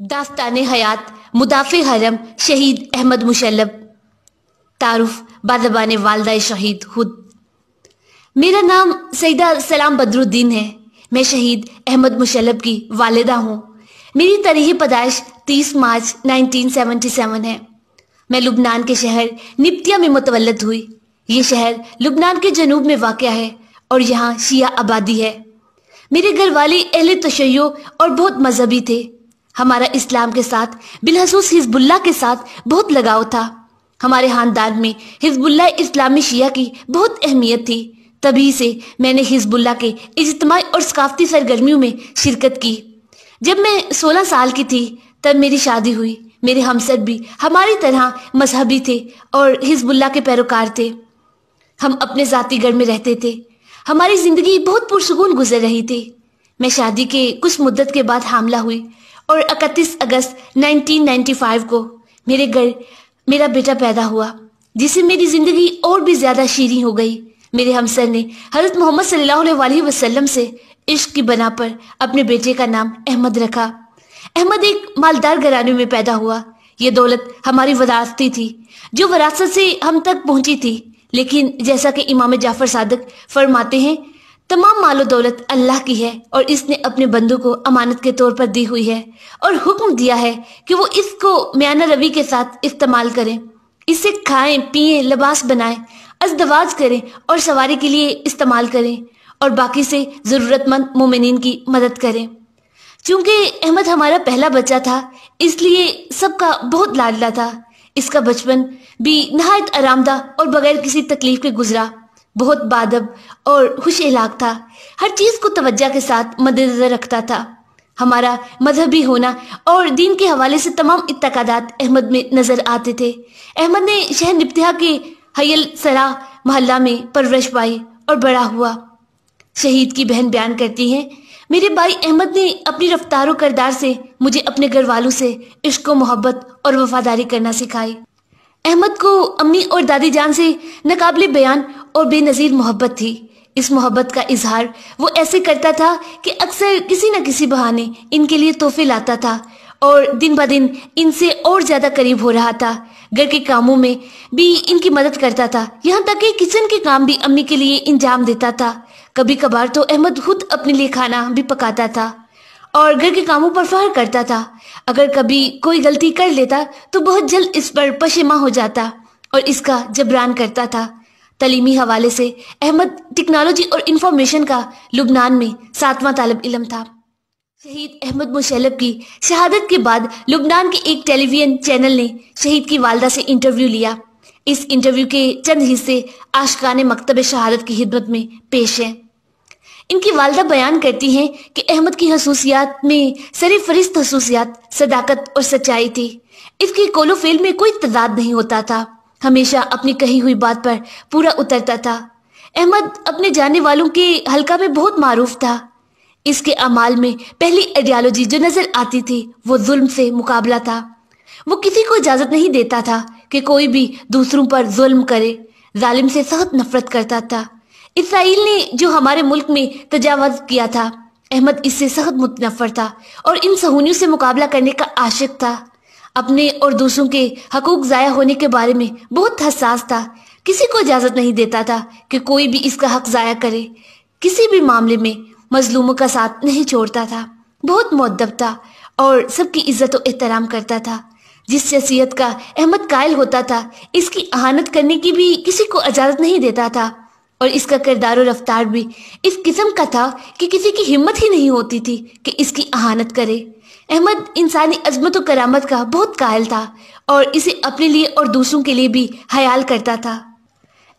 दास्तान हयात मुदाफ़ हरम शहीद अहमद मुशलब तारुफ बाजबान वालदा शहीद खुद मेरा नाम सईदा सलाम बदरुद्दीन है मैं शहीद अहमद मुशलब की वालदा हूँ मेरी तरीह पदाइश 30 मार्च 1977 है मैं लुबनान के शहर निपतिया में मुतवलत हुई ये शहर लुबनान के जनूब में वाक़ है और यहाँ शिया आबादी है मेरे घर वाले अहले तशैय और बहुत मजहबी थे हमारा इस्लाम के साथ बिलहसूस हिजबुल्ला के साथ बहुत लगाव था हमारे खानदान में हिजबुल्ला इस्लामी शिया की बहुत अहमियत थी तभी से मैंने हिजबुल्ला के इजतमाही और सकाफती सरगर्मियों में शिरकत की जब मैं सोलह साल की थी तब मेरी शादी हुई मेरे हमसर भी हमारी तरह मजहबी थे और हिजबुल्ला के पैरोकार थे हम अपने ज़ाती घर में रहते थे हमारी ज़िंदगी बहुत पुरसकून गुजर रही थी मैं शादी के कुछ मुद्दत के बाद हमला हुई और 31 अगस्त 1995 को मेरे घर मेरा बेटा पैदा हुआ जिससे मेरी जिंदगी और भी ज्यादा शीरी हो गई मेरे हमसर ने हजरत मोहम्मद सल्लल्लाहु वसल्लम से इश्क की बना पर अपने बेटे का नाम अहमद रखा अहमद एक मालदार घरानी में पैदा हुआ ये दौलत हमारी वरासती थी जो वरासत से हम तक पहुंची थी लेकिन जैसा कि इमाम जाफर सादक फरमाते हैं तमाम मालो दौलत अल्लाह की है और इसने अपने बंदों को अमानत के तौर पर दी हुई है और हुक्म दिया है कि वो इसको म्याना रवि के साथ इस्तेमाल करें इसे खाएं पिए लबास बनाएं अजदवाज करें और सवारी के लिए इस्तेमाल करें और बाकी से ज़रूरतमंद मोमिन की मदद करें चूंकि अहमद हमारा पहला बच्चा था इसलिए सबका बहुत लाडला था इसका बचपन भी नहायत आरामदा और बगैर किसी तकलीफ के गुजरा बहुत बादब और खुश इलाक था हर चीज़ को तवज्जा के साथ मद्देनजर रखता था हमारा मजहबी होना और दीन के हवाले से तमाम इतकादात अहमद में नज़र आते थे अहमद ने शहर निपतिहा के हयल सरा मोहल्ला में परवरिश पाई और बड़ा हुआ शहीद की बहन बयान करती हैं मेरे भाई अहमद ने अपनी रफ्तार करदार से मुझे अपने घर वालों से इश्क मोहब्बत और वफादारी करना सिखाई अहमद को अम्मी और दादी जान से नाकबले बयान और बेनज़ीर मोहब्बत थी इस मोहब्बत का इजहार वो ऐसे करता था कि अक्सर किसी न किसी बहाने इनके लिए तोहफे लाता था और दिन ब दिन इनसे और ज़्यादा करीब हो रहा था घर के कामों में भी इनकी मदद करता था यहाँ तक कि किचन के काम भी अम्मी के लिए इंजाम देता था कभी कभार तो अहमद खुद अपने लिए खाना भी पकाता था और घर के कामों पर फहर करता था अगर कभी कोई गलती कर लेता तो बहुत जल्द इस पर पशेमा हो जाता और इसका जबरान करता था तलीमी हवाले से अहमद टेक्नोलॉजी और इंफॉर्मेशन का लुबनान में सातवां तालब इलम था शहीद अहमद मुशैलब की शहादत के बाद लुबनान के एक टेलीविजन चैनल ने शहीद की वालदा से इंटरव्यू लिया इस इंटरव्यू के चंद हिस्से आशकान मकतब शहादत की हिदमत में पेश हैं इनकी वालदा बयान करती हैं कि अहमद की खसूसियात में सर फरिस्त खसूसियात सदाकत और सच्चाई थी इसकी कोलोफेल में कोई तदाद नहीं होता था हमेशा अपनी कही हुई बात पर पूरा उतरता था अहमद अपने जाने वालों के हल्का में बहुत मारूफ था इसके अमाल में पहली आइडियालॉजी जो नजर आती थी वो जुल्म से मुकाबला था वो किसी को इजाजत नहीं देता था कि कोई भी दूसरों पर जुल्म करे जालिम से सख्त नफरत करता था इसराइल ने जो हमारे मुल्क में तजावज किया था अहमद इससे सख्त मुतनफर था और इन सहूनियों से मुकाबला करने का आशिक था अपने और दूसरों के हकूक ज़ाया होने के बारे में बहुत हसास था किसी को इजाज़त नहीं देता था कि कोई भी इसका हक ज़ाया करे किसी भी मामले में मजलूमों का साथ नहीं छोड़ता था बहुत मदब था और सबकी इज्जत और एहतराम करता था जिस शख्सियत का अहमद कायल होता था इसकी अहानत करने की भी किसी को इजाज़त नहीं देता था और इसका किरदार रफ्तार भी इस किस्म का था कि किसी की हिम्मत ही नहीं होती थी कि इसकी अहानत करे अहमद इंसानी अजमत और करामत का बहुत कायल था और इसे अपने लिए और दूसरों के लिए भी हयाल करता था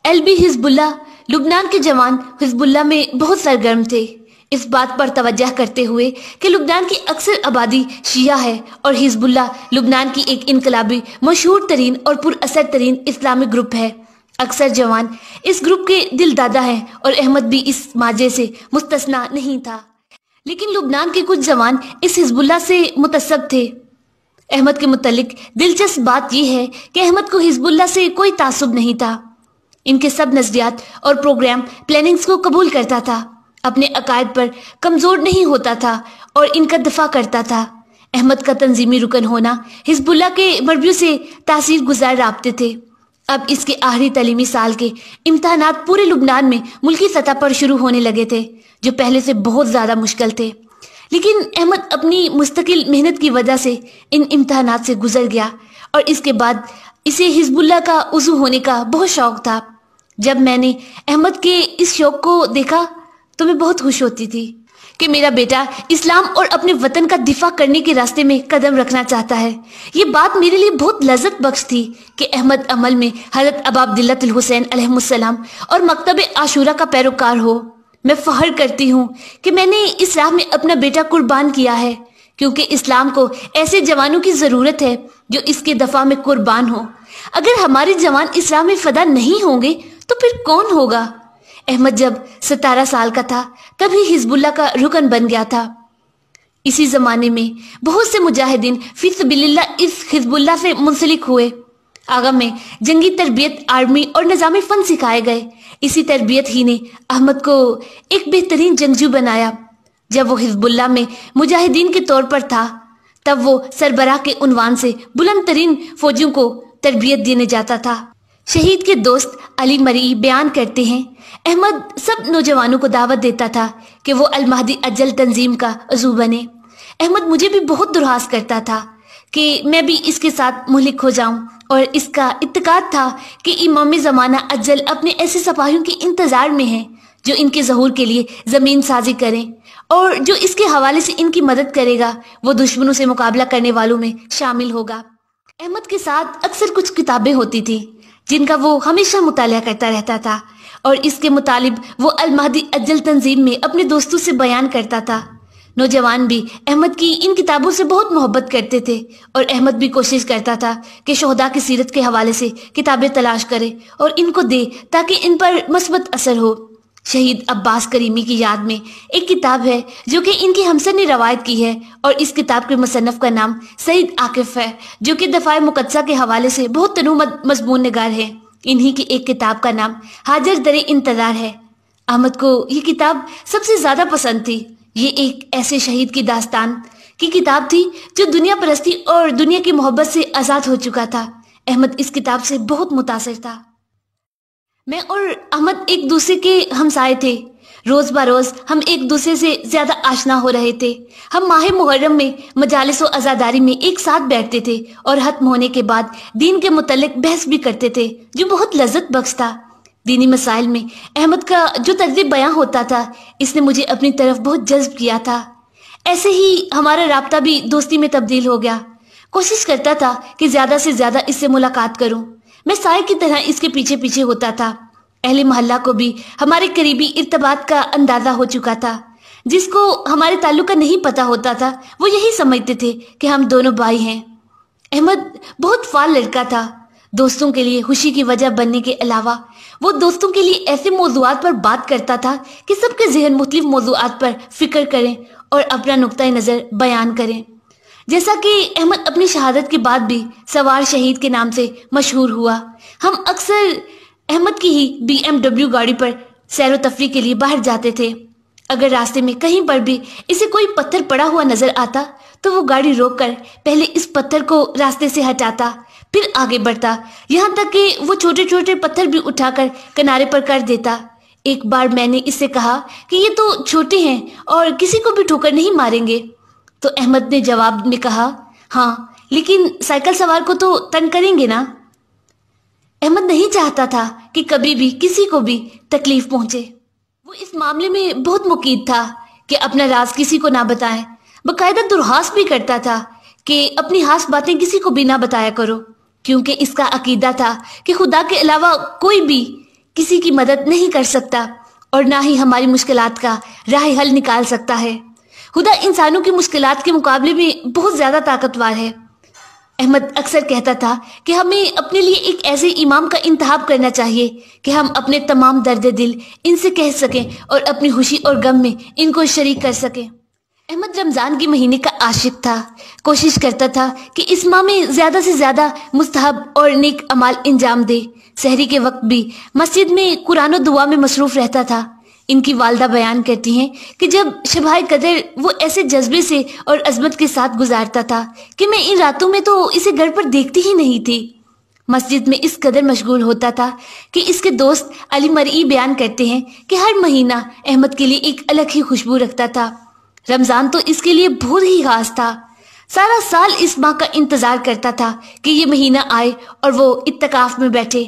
एल बी हिजबुल्ला लुबनान के जवान हिजबुल्ला में बहुत सरगर्म थे इस बात पर तवज्जह करते हुए कि लुबनान की अक्सर आबादी शिया है और हिजबुल्ला लुबनान की एक इनकलाबी मशहूर तरीन और पुरअसर तरीन इस्लामी ग्रुप है अक्सर जवान इस ग्रुप के दिल दादा हैं और अहमद भी इस माजे से मुस्तना नहीं था लेकिन लुबनान के कुछ जवान इस हिजबुल्ला से मुतसब थे अहमद के मुतलिक दिलचस्प बात यह है कि अहमद को हिजबुल्ला से कोई तासुब नहीं था इनके सब नजरियात और प्रोग्राम प्लानिंग्स को कबूल करता था अपने अकायद पर कमज़ोर नहीं होता था और इनका दफा करता था अहमद का तंजीमी रुकन होना हिजबुल्ला के मरबियों से तासीर गुजार रबते थे अब इसके आखिरी तलीमी साल के इम्तहान पूरे लुबनान में मुल्की सतह पर शुरू होने लगे थे जो पहले से बहुत ज़्यादा मुश्किल थे लेकिन अहमद अपनी मुस्तकिल मेहनत की वजह से इन इम्तहान से गुजर गया और इसके बाद इसे हिजबुल्ला का उजू होने का बहुत शौक था जब मैंने अहमद के इस शौक को देखा तो मैं बहुत खुश होती थी कि मेरा बेटा इस्लाम और अपने वतन का दिफा करने के रास्ते में कदम रखना चाहता है ये बात मेरे लिए बहुत लजत बख्श थी कि अहमद अमल में हजरत अबाब हुसैन और मकतब आशूरा का पैरोकार हो मैं फहर करती हूँ कि मैंने इस राह में अपना बेटा कुर्बान किया है क्योंकि इस्लाम को ऐसे जवानों की ज़रूरत है जो इसके दफा में कुर्बान हो अगर हमारे जवान इस्लाम में फदा नहीं होंगे तो फिर कौन होगा अहमद जब सतारह साल का था तभी हिजबुल्ला का रुकन बन गया था इसी जमाने में बहुत से मुजाहिदीन फिस बिल्ला इस हिजबुल्ला से मुंसलिक हुए आगा में जंगी तरबियत आर्मी और निज़ामी फ़न सिखाए गए इसी तरबियत ही ने अहमद को एक बेहतरीन जंगजू बनाया जब वो हिजबुल्ला में मुजाहिदीन के तौर पर था तब वो सरबरा के उनवान से बुलंद तरीन फौजियों को तरबियत देने जाता था शहीद के दोस्त अली मरी बयान करते हैं अहमद सब नौजवानों को दावत देता था कि वो अलमहदी अजल तंजीम का अजू बने अहमद मुझे भी बहुत दुरास करता था कि मैं भी इसके साथ मुहलिक हो जाऊं और इसका इतकाद था कि इमाम ज़माना अज्जल अपने ऐसे सपाहियों के इंतज़ार में हैं जो इनके जहूर के लिए ज़मीन साजी करें और जो इसके हवाले से इनकी मदद करेगा वो दुश्मनों से मुकाबला करने वालों में शामिल होगा अहमद के साथ अक्सर कुछ किताबें होती थी जिनका वो हमेशा मुताल करता रहता था और इसके मुतालिब वो अलमहदी अजल तंजीम में अपने दोस्तों से बयान करता था नौजवान भी अहमद की इन किताबों से बहुत मोहब्बत करते थे और अहमद भी कोशिश करता था कि शहदा की सीरत के हवाले से किताबें तलाश करे और इनको दे ताकि इन पर मस्बत असर हो शहीद अब्बास करीमी की याद में एक किताब है जो कि इनकी हमसर ने रवायत की है और इस किताब के मुसनफ़ का नाम सईद आकिफ है जो कि दफ़ाए मुकदसा के हवाले से बहुत तनु मजमून नगार है इन्हीं की एक किताब का नाम हाजर दर इंतज़ार है अहमद को ये किताब सबसे ज़्यादा पसंद थी ये एक ऐसे शहीद की दास्तान की किताब थी जो दुनिया परस्ती और दुनिया की मोहब्बत से आज़ाद हो चुका था अहमद इस किताब से बहुत मुतासर था मैं और अहमद एक दूसरे के हमसाए थे रोज बरोज हम एक दूसरे से ज्यादा आशना हो रहे थे हम माह मुहर्रम में मजालिस आज़ादारी में एक साथ बैठते थे और खत्म होने के बाद दीन के मुतलक बहस भी करते थे जो बहुत लज्जत बख्श था दीनी मसाइल में अहमद का जो तकरीब बयां होता था इसने मुझे अपनी तरफ बहुत जज्ब किया था ऐसे ही हमारा रबता भी दोस्ती में तब्दील हो गया कोशिश करता था कि ज्यादा से ज्यादा इससे मुलाकात करूं मैं साय की तरह इसके पीछे पीछे होता था अहले मोहल्ला को भी हमारे करीबी इर्तबात का अंदाजा हो चुका था जिसको हमारे ताल्लुक का नहीं पता होता था वो यही समझते थे कि हम दोनों भाई हैं अहमद बहुत फाल लड़का था दोस्तों के लिए खुशी की वजह बनने के अलावा वो दोस्तों के लिए ऐसे मौजूद पर बात करता था कि सबके जहन मुख्तलिफ मौजूद पर फिक्र करें और अपना नुक़ नज़र बयान करें जैसा कि अहमद अपनी शहादत के बाद भी सवार शहीद के नाम से मशहूर हुआ हम अक्सर अहमद की ही बी गाड़ी पर सैर तफरी के लिए बाहर जाते थे अगर रास्ते में कहीं पर भी इसे कोई पत्थर पड़ा हुआ नजर आता तो वो गाड़ी रोककर पहले इस पत्थर को रास्ते से हटाता फिर आगे बढ़ता यहाँ तक कि वो छोटे छोटे पत्थर भी उठाकर किनारे पर कर देता एक बार मैंने इससे कहा कि ये तो छोटे हैं और किसी को भी ठोकर नहीं मारेंगे तो अहमद ने जवाब में कहा हाँ लेकिन साइकिल सवार को तो तंग करेंगे ना अहमद नहीं चाहता था कि कभी भी किसी को भी तकलीफ पहुंचे वो इस मामले में बहुत मुकीद था कि अपना राज किसी को ना बताएं बकायदा दुर्हास भी करता था कि अपनी हास बातें किसी को भी ना बताया करो क्योंकि इसका अकीदा था कि खुदा के अलावा कोई भी किसी की मदद नहीं कर सकता और ना ही हमारी मुश्किलात का राह हल निकाल सकता है खुदा इंसानों की मुश्किल के मुकाबले में बहुत ज़्यादा ताकतवर है अहमद अक्सर कहता था कि हमें अपने लिए एक ऐसे इमाम का इंतहा करना चाहिए कि हम अपने तमाम दर्द दिल इनसे कह सकें और अपनी खुशी और गम में इनको शरीक कर सकें अहमद रमज़ान के महीने का आशिक था कोशिश करता था कि इस माह में ज़्यादा से ज़्यादा मुस्तहब और नेक अमाल इंजाम दे शहरी के वक्त भी मस्जिद में कुरान दुआ में मसरूफ़ रहता था इनकी वालदा बयान करती हैं कि जब शबाई कदर वो ऐसे जज्बे से और अजमत के साथ गुजारता था कि मैं इन रातों में तो इसे घर पर देखती ही नहीं थी मस्जिद में इस कदर मशगूल होता था कि इसके दोस्त अली मरी बयान करते हैं कि हर महीना अहमद के लिए एक अलग ही खुशबू रखता था रमज़ान तो इसके लिए बहुत ही खास था सारा साल इस माँ का इंतज़ार करता था कि ये महीना आए और वो इतकाफ में बैठे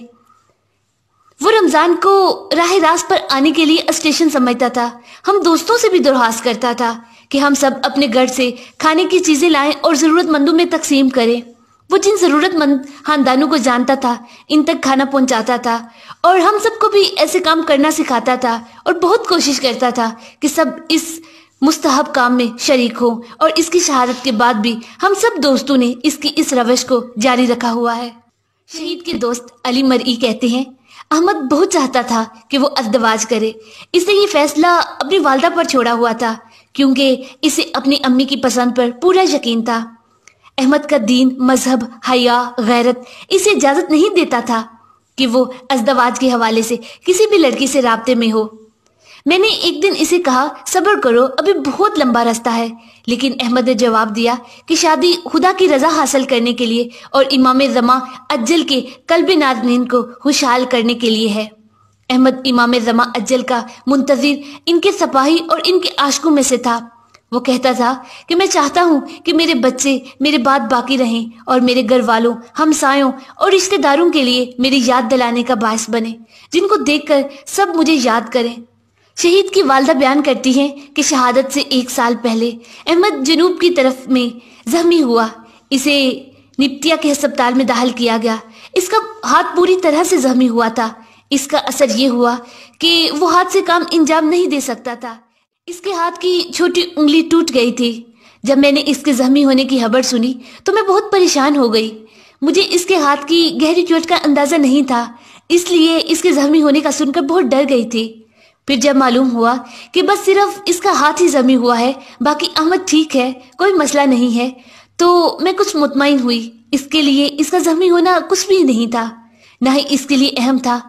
वो रमजान को राह रास्त पर आने के लिए स्टेशन समझता था हम दोस्तों से भी दुरहास करता था कि हम सब अपने घर से खाने की चीजें लाएं और जरूरतमंदों में तकसीम करें वो जिन जरूरतमंद खानदानों को जानता था इन तक खाना पहुंचाता था और हम सबको भी ऐसे काम करना सिखाता था और बहुत कोशिश करता था कि सब इस मुस्तहब काम में शरीक हो और इसकी शहादत के बाद भी हम सब दोस्तों ने इसकी इस रवश को जारी रखा हुआ है शहीद के दोस्त अली मरई कहते हैं अहमद बहुत चाहता था कि वो अदवाज करे इसने ये फैसला अपनी वालदा पर छोड़ा हुआ था क्योंकि इसे अपनी अम्मी की पसंद पर पूरा यकीन था अहमद का दीन मजहब हया गैरत इसे इजाज़त नहीं देता था कि वो अजदवाज के हवाले से किसी भी लड़की से रबते में हो मैंने एक दिन इसे कहा सबर करो अभी बहुत लंबा रास्ता है लेकिन अहमद ने जवाब दिया कि शादी खुदा की रजा हासिल करने के लिए और इमाम जमा अज्जल के कल्ब नाजनीन को खुशहाल करने के लिए है अहमद इमाम जमा अज्जल का मुंतजिर इनके सपाही और इनके आशकों में से था वो कहता था कि मैं चाहता हूँ कि मेरे बच्चे मेरे बाद बाकी रहें और मेरे घर वालों हमसायों और रिश्तेदारों के लिए मेरी याद दिलाने का बायस बने जिनको देखकर सब मुझे याद करें शहीद की वालदा बयान करती हैं कि शहादत से एक साल पहले अहमद जनूब की तरफ में जख्मी हुआ इसे निपटिया के अस्पताल में दाखिल किया गया इसका हाथ पूरी तरह से जख्मी हुआ था इसका असर ये हुआ कि वो हाथ से काम अंजाम नहीं दे सकता था इसके हाथ की छोटी उंगली टूट गई थी जब मैंने इसके जख्मी होने की खबर सुनी तो मैं बहुत परेशान हो गई मुझे इसके हाथ की गहरी चोट का अंदाजा नहीं था इसलिए इसके जख्मी होने का सुनकर बहुत डर गई थी फिर जब मालूम हुआ कि बस सिर्फ इसका हाथ ही जमी हुआ है बाकी अहमद ठीक है कोई मसला नहीं है तो मैं कुछ मुतमिन हुई इसके लिए इसका जमी होना कुछ भी नहीं था ना ही इसके लिए अहम था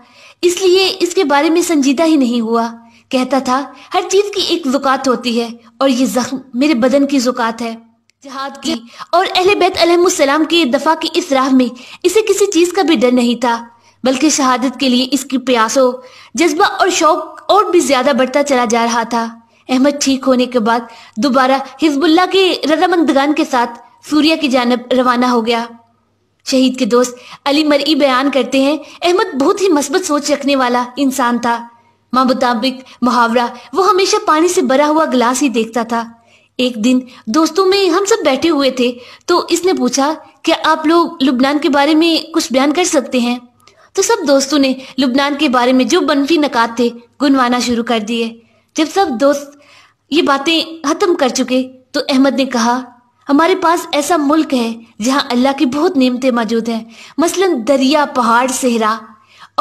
इसलिए इसके बारे में संजीदा ही नहीं हुआ कहता था हर चीज की एक जुकात होती है और ये जख्म मेरे बदन की जुकात है जहाद की और अहले बैत सलाम की दफा की इस राह में इसे किसी चीज का भी डर नहीं था बल्कि शहादत के लिए इसकी प्यासों जज्बा और शौक और भी ज्यादा बढ़ता चला जा रहा था अहमद ठीक होने के बाद दोबारा हिजबुल्ला के रजामंदगान के साथ सूर्या की जानब रवाना हो गया शहीद के दोस्त अली मरई बयान करते हैं अहमद बहुत ही मस्बत सोच रखने वाला इंसान था माँ मुताबिक मुहावरा वो हमेशा पानी से भरा हुआ गिलास ही देखता था एक दिन दोस्तों में हम सब बैठे हुए थे तो इसने पूछा क्या आप लोग लुबनान के बारे में कुछ बयान कर सकते हैं तो सब दोस्तों ने लुबनान के बारे में जो बनफी नकात थे गुनवाना शुरू कर दिए जब सब दोस्त ये बातें खत्म कर चुके तो अहमद ने कहा हमारे पास ऐसा मुल्क है जहाँ अल्लाह की बहुत नियमतें मौजूद हैं मसलन दरिया पहाड़ सेहरा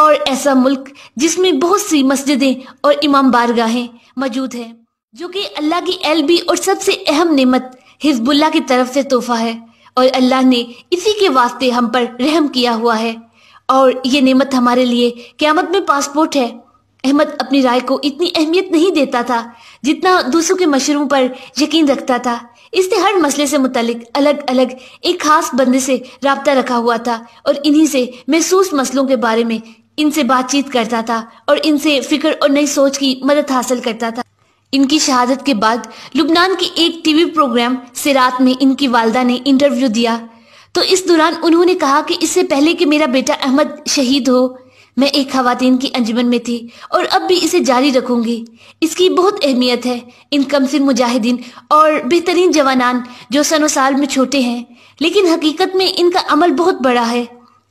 और ऐसा मुल्क जिसमें बहुत सी मस्जिदें और इमाम बारगाहें मौजूद हैं जो कि अल्लाह की एलबी और सबसे अहम नेमत हिजबुल्ला की तरफ से तोहफा है और अल्लाह ने इसी के वास्ते हम पर रहम किया हुआ है और ये नेमत हमारे लिए क्यामत में पासपोर्ट है अहमद अपनी राय को इतनी अहमियत नहीं देता था जितना दूसरों के मशरूम पर यकीन रखता था इसने हर मसले से मुतलिक अलग अलग एक खास बंदे से रबता रखा हुआ था और इन्हीं से महसूस मसलों के बारे में इनसे बातचीत करता था और इनसे फिक्र और नई सोच की मदद हासिल करता था इनकी शहादत के बाद लुबनान के एक टीवी प्रोग्राम सिरात में इनकी वालदा ने इंटरव्यू दिया तो इस दौरान उन्होंने कहा कि इससे पहले कि मेरा बेटा अहमद शहीद हो मैं एक खातन की अंजुमन में थी और अब भी इसे जारी रखूंगी इसकी बहुत अहमियत है इन कमसिन मुजाहिदीन और बेहतरीन जवानान जो सनो साल में छोटे हैं लेकिन हकीकत में इनका अमल बहुत बड़ा है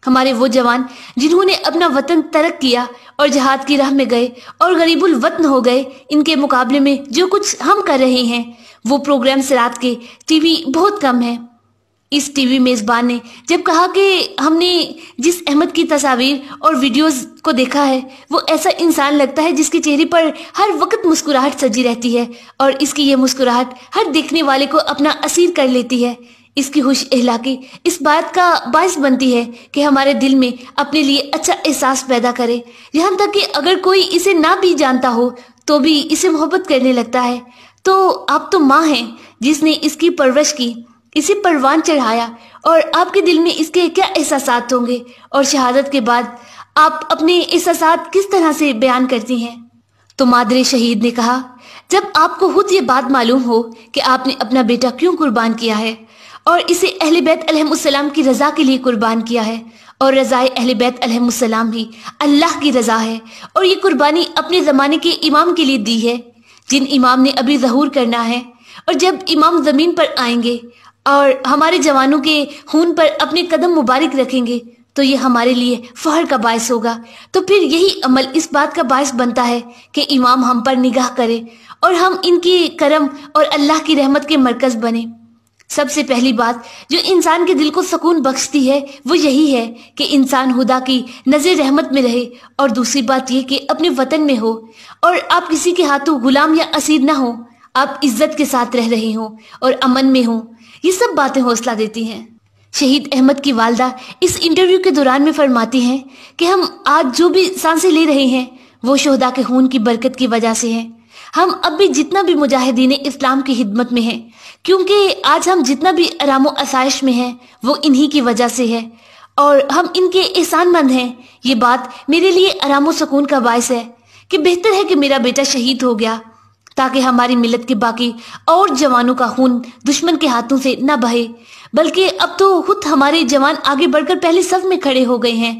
हमारे वो जवान जिन्होंने अपना वतन तरक किया और जहाद की राह में गए और गरीबुल वतन हो गए इनके मुकाबले में जो कुछ हम कर रहे हैं वो प्रोग्राम रात के टीवी बहुत कम है इस टीवी मेजबान ने जब कहा कि हमने जिस अहमद की तस्वीर और वीडियोस को देखा है वो ऐसा इंसान लगता है जिसके चेहरे पर हर वक्त मुस्कुराहट सजी रहती है और इसकी ये मुस्कुराहट हर देखने वाले को अपना असीर कर लेती है इसकी खुश अहलाकी इस बात का बायस बनती है कि हमारे दिल में अपने लिए अच्छा एहसास पैदा करे यहाँ तक कि अगर कोई इसे ना भी जानता हो तो भी इसे मोहब्बत करने लगता है तो आप तो माँ हैं जिसने इसकी परवरिश की इसे परवान चढ़ाया और आपके दिल में इसके क्या एहसास होंगे और शहादत के बाद आप अपने एहसास किस तरह से बयान करती हैं तो मादरे शहीद ने कहा जब आपको खुद ये बात मालूम हो कि आपने अपना बेटा क्यों कुर्बान किया है और इसे अहल बैतम की रजा के लिए कुर्बान किया है और रजाए अहल बैतम भी अल्लाह की रजा है और ये कुर्बानी अपने ज़माने के इमाम के लिए दी है जिन इमाम ने अभी जहूर करना है और जब इमाम ज़मीन पर आएंगे और हमारे जवानों के खून पर अपने कदम मुबारक रखेंगे तो ये हमारे लिए फहर का बायस होगा तो फिर यही अमल इस बात का बायस बनता है कि इमाम हम पर निगाह करे और हम इनके करम और अल्लाह की रहमत के मरकज बने सबसे पहली बात जो इंसान के दिल को सुकून बख्शती है वो यही है कि इंसान हुदा की नज़र रहमत में रहे और दूसरी बात ये कि अपने वतन में हो और आप किसी के हाथों गुलाम या असीर ना हो आप इज्जत के साथ रह रहे हो और अमन में हों ये सब बातें हौसला देती हैं शहीद अहमद की वालदा इस इंटरव्यू के दौरान में फरमाती हैं कि हम आज जो भी सांसें ले रहे हैं वो शहदा के खून की बरकत की वजह से है हम अब भी जितना भी मुजाहिदीन इस्लाम की हिदमत में हैं क्योंकि आज हम जितना भी आराम आसाइश में हैं वो इन्हीं की वजह से है और हम इनके एहसानमंद हैं ये बात मेरे लिए आराम सुकून का बायस है कि बेहतर है कि मेरा बेटा शहीद हो गया ताकि हमारी मिलत के बाकी और जवानों का खून दुश्मन के हाथों से न बहे बल्कि अब तो खुद हमारे जवान आगे बढ़कर पहले सब में खड़े हो गए हैं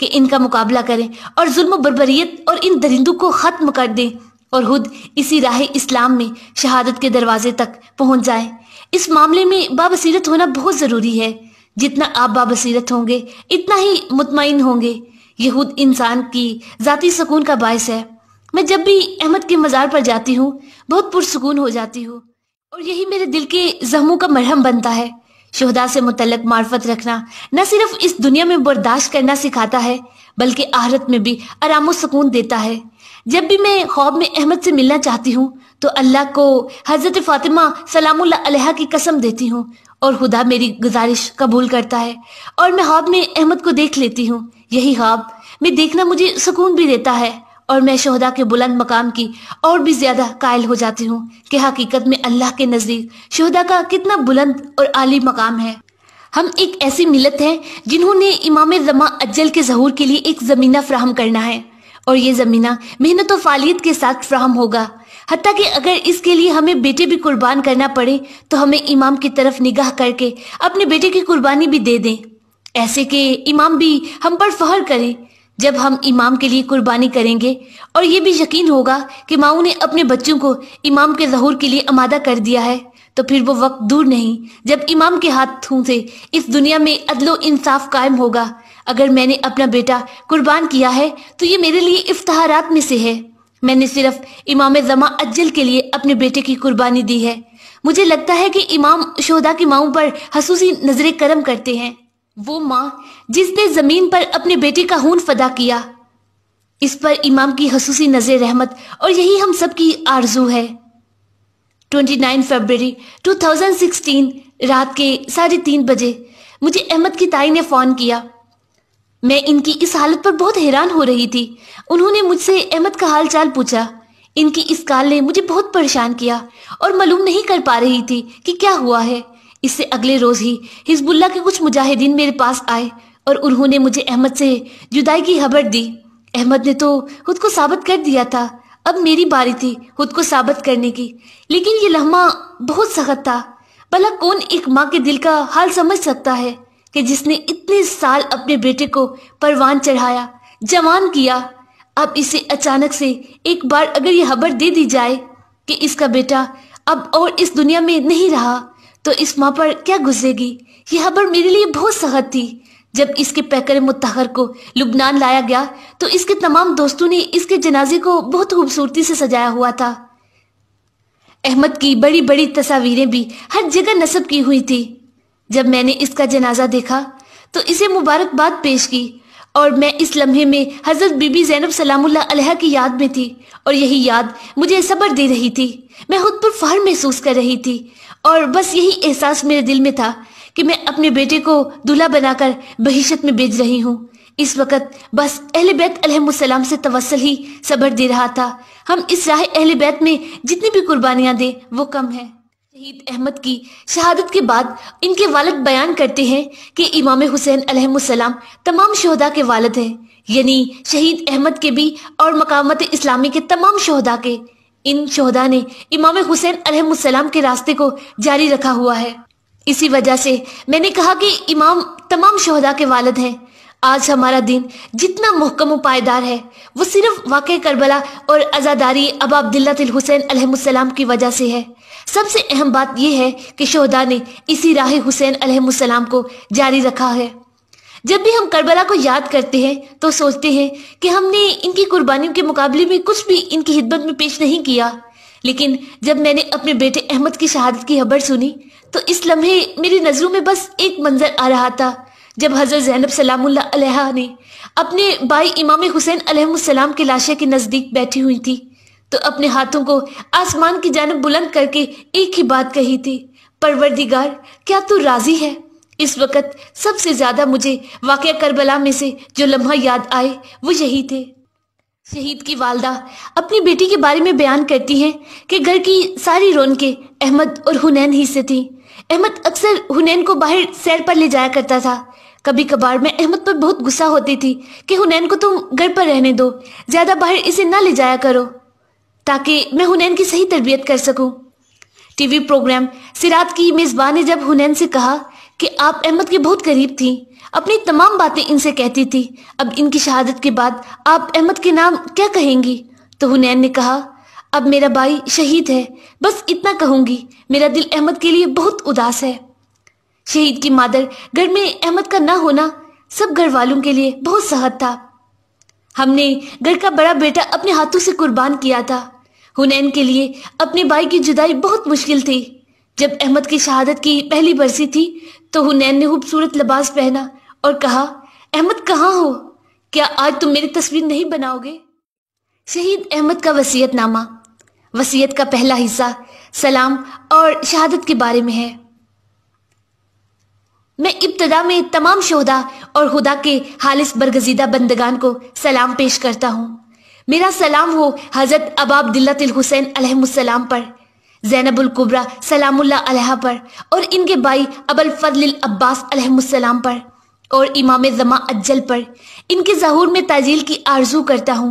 कि इनका मुकाबला करें और जुल्म बरबरीत और इन दरिंदों को ख़त्म कर दें और खुद इसी राह इस्लाम में शहादत के दरवाजे तक पहुंच जाए इस मामले में बाबसीरत होना बहुत ज़रूरी है जितना आप बाबसीरत होंगे इतना ही मुतमिन होंगे यह खुद इंसान की ज़ाती सुकून का बायस है मैं जब भी अहमद के मज़ार पर जाती हूँ बहुत पुरसकून हो जाती हूँ और यही मेरे दिल के जख्मों का मरहम बनता है शहदा से मुतलक मार्फत रखना न सिर्फ इस दुनिया में बर्दाश्त करना सिखाता है बल्कि आहरत में भी आराम सुकून देता है जब भी मैं ख्वाब में अहमद से मिलना चाहती हूँ तो अल्लाह को हज़रत फ़ातिमा सलाम की कसम देती हूँ और खुदा मेरी गुजारिश कबूल करता है और मैं ख्वाब में अहमद को देख लेती हूँ यही ख्वाब में देखना मुझे सुकून भी देता है और मैं शहदा के बुलंद मकाम की और भी ज्यादा कायल हो जाती हूँ कि हकीकत में अल्लाह के नज़दीक शहदा का कितना बुलंद और आली मकाम है हम एक ऐसी मिलत हैं जिन्होंने इमाम जमा अज्जल के जहूर के लिए एक ज़मीना फ्राहम करना है और ये ज़मीना मेहनत और फालियत के साथ फ्राहम होगा हती कि अगर इसके लिए हमें बेटे भी कुर्बान करना पड़े तो हमें इमाम की तरफ निगाह करके अपने बेटे की कुर्बानी भी दे दें ऐसे के इमाम भी हम पर फहर करें जब हम इमाम के लिए कुर्बानी करेंगे और ये भी यकीन होगा कि माओ ने अपने बच्चों को इमाम के जहूर के लिए आमादा कर दिया है तो फिर वो वक्त दूर नहीं जब इमाम के हाथों से इस दुनिया में अदलो इंसाफ कायम होगा अगर मैंने अपना बेटा कुर्बान किया है तो ये मेरे लिए इफ्तारात में से है मैंने सिर्फ इमाम जमा अज्जल के लिए अपने बेटे की कुर्बानी दी है मुझे लगता है कि इमाम शोदा की माओ पर हसूसी नजरे करम करते हैं वो माँ जिसने जमीन पर अपने बेटे का खून फदा किया इस पर इमाम की खसूसी नजर रहमत और यही हम सब की आरजू है 29 फरवरी 2016 रात के साढ़े तीन बजे मुझे अहमद की ताई ने फ़ोन किया मैं इनकी इस हालत पर बहुत हैरान हो रही थी उन्होंने मुझसे अहमद का हाल चाल पूछा इनकी इस काल ने मुझे बहुत परेशान किया और मालूम नहीं कर पा रही थी कि क्या हुआ है इससे अगले रोज ही हिजबुल्ला के कुछ मुजाहिदीन मेरे पास आए और उन्होंने मुझे अहमद से जुदाई की खबर दी अहमद ने तो खुद को साबित कर दिया था अब मेरी बारी थी खुद को साबित करने की लेकिन ये लम्हा बहुत सख्त था भला कौन एक माँ के दिल का हाल समझ सकता है कि जिसने इतने साल अपने बेटे को परवान चढ़ाया जवान किया अब इसे अचानक से एक बार अगर यह खबर दे दी जाए कि इसका बेटा अब और इस दुनिया में नहीं रहा तो इस माँ पर क्या गुजरेगी यह खबर मेरे लिए बहुत सहद थी जब इसके पैकर मुतहर को लुबनान लाया गया तो इसके तमाम दोस्तों ने इसके जनाजे को बहुत खूबसूरती से सजाया हुआ था अहमद की बड़ी बड़ी तस्वीरें भी हर जगह नस्ब की हुई थी जब मैंने इसका जनाजा देखा तो इसे मुबारकबाद पेश की और मैं इस लम्हे में हजरत बीबी जैनब सलाम्ला की याद में थी और यही याद मुझे सबर दे रही थी मैं खुद पर फहर महसूस कर रही थी और बस यही एहसास मेरे दिल में था कि मैं अपने बेटे को दूल्हा बनाकर बहिशत में भेज रही हूँ इस वक्त बस अहल बैत अलहसलाम से तवसल ही सबर दे रहा था हम इस राह अहल बैत में जितनी भी कुर्बानियाँ दें वो कम है शहीद अहमद की शहादत के बाद इनके वालद बयान करते हैं कि इमाम हुसैन अलहमसलाम तमाम शहदा के वालद हैं यानी शहीद अहमद के भी और मकामत इस्लामी के तमाम शहदा के इन शहदा ने इमाम हुसैन अलहमसलाम के रास्ते को जारी रखा हुआ है इसी वजह से मैंने कहा कि इमाम तमाम शहदा के वालद हैं आज हमारा दिन जितना मुहकम पायदार है वो सिर्फ वाक़ करबला और आज़ादारी अब अब्दुल्ला हुसैन अलहमसलाम की वजह से है सबसे अहम बात यह है कि शोहदा ने इसी राह हुसैन अलहसलाम को जारी रखा है जब भी हम करबला को याद करते हैं तो सोचते हैं कि हमने इनकी कुर्बानियों के मुकाबले में कुछ भी इनकी हिदमत में पेश नहीं किया लेकिन जब मैंने अपने बेटे अहमद की शहादत की खबर सुनी तो इस लम्हे मेरी नज़रों में बस एक मंजर आ रहा था जब हजरत जैनब सलाम ने अपने भाई इमाम हुसैन अलहसलाम के लाशे के नज़दीक बैठी हुई थी तो अपने हाथों को आसमान की जानब बुलंद करके एक ही बात कही थी परवरदिगार क्या तू राजी है इस वक्त सबसे ज्यादा मुझे वाक़ करबला में से जो लम्हा याद आए वो यही थे शहीद की वालदा अपनी बेटी के बारे में बयान करती हैं कि घर की सारी रौनकें अहमद और हुनैन ही से थी अहमद अक्सर हुनैन को बाहर सैर पर ले जाया करता था कभी कभार मैं अहमद पर बहुत गुस्सा होती थी कि हुनैन को तुम घर पर रहने दो ज्यादा बाहर इसे ना ले जाया करो ताकि मैं हुनैन की सही तरबियत कर सकूं। टीवी प्रोग्राम सिरात की मेज़बान ने जब हुनैन से कहा कि आप अहमद के बहुत करीब थी अपनी तमाम बातें इनसे कहती थी अब इनकी शहादत के बाद आप अहमद के नाम क्या कहेंगी तो हुनैन ने कहा अब मेरा भाई शहीद है बस इतना कहूंगी मेरा दिल अहमद के लिए बहुत उदास है शहीद की मादर घर में अहमद का ना होना सब घर वालों के लिए बहुत सहद था हमने घर का बड़ा बेटा अपने हाथों से कुर्बान किया था हुनैन के लिए अपने भाई की जुदाई बहुत मुश्किल थी जब अहमद की शहादत की पहली बरसी थी तो हुनैन ने खूबसूरत लिबास पहना और कहा अहमद कहाँ हो क्या आज तुम मेरी तस्वीर नहीं बनाओगे शहीद अहमद का नामा वसीयत का पहला हिस्सा सलाम और शहादत के बारे में है मैं इब्तदा में तमाम शोहदा और खुदा के हालिस बरगजीदा बंदगान को सलाम पेश करता हूँ मेरा सलाम हो हजरत अबाब दिल्लतिल हुसैन अलहसलाम पर जैनबुल कुबरा सलामुल्ला अलहा पर और इनके भाई अबल फजल अब्बास अलहसलाम पर और इमाम जमा अज्जल पर इनके जहूर में ताजील की आरजू करता हूँ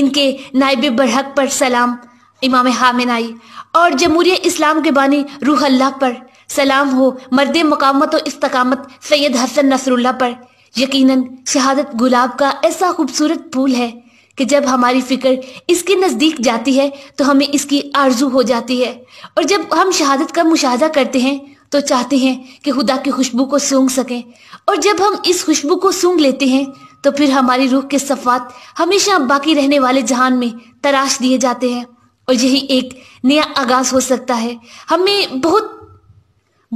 इनके नायब बरहक पर सलाम इमाम हामिनाई और जमहूरिय इस्लाम के बानी अल्लाह पर सलाम हो मर्द मकामत और इस्तकामत सैयद हसन नसरुल्ला पर यकीनन शहादत गुलाब का ऐसा खूबसूरत फूल है कि जब हमारी फिक्र इसके नज़दीक जाती है तो हमें इसकी आरजू हो जाती है और जब हम शहादत का मुशाह करते हैं तो चाहते हैं कि खुदा की खुशबू को सूंघ सकें और जब हम इस खुशबू को सूंघ लेते हैं तो फिर हमारी रूह के सफ़ात हमेशा बाकी रहने वाले जहान में तराश दिए जाते हैं और यही एक नया आगाज़ हो सकता है हमें बहुत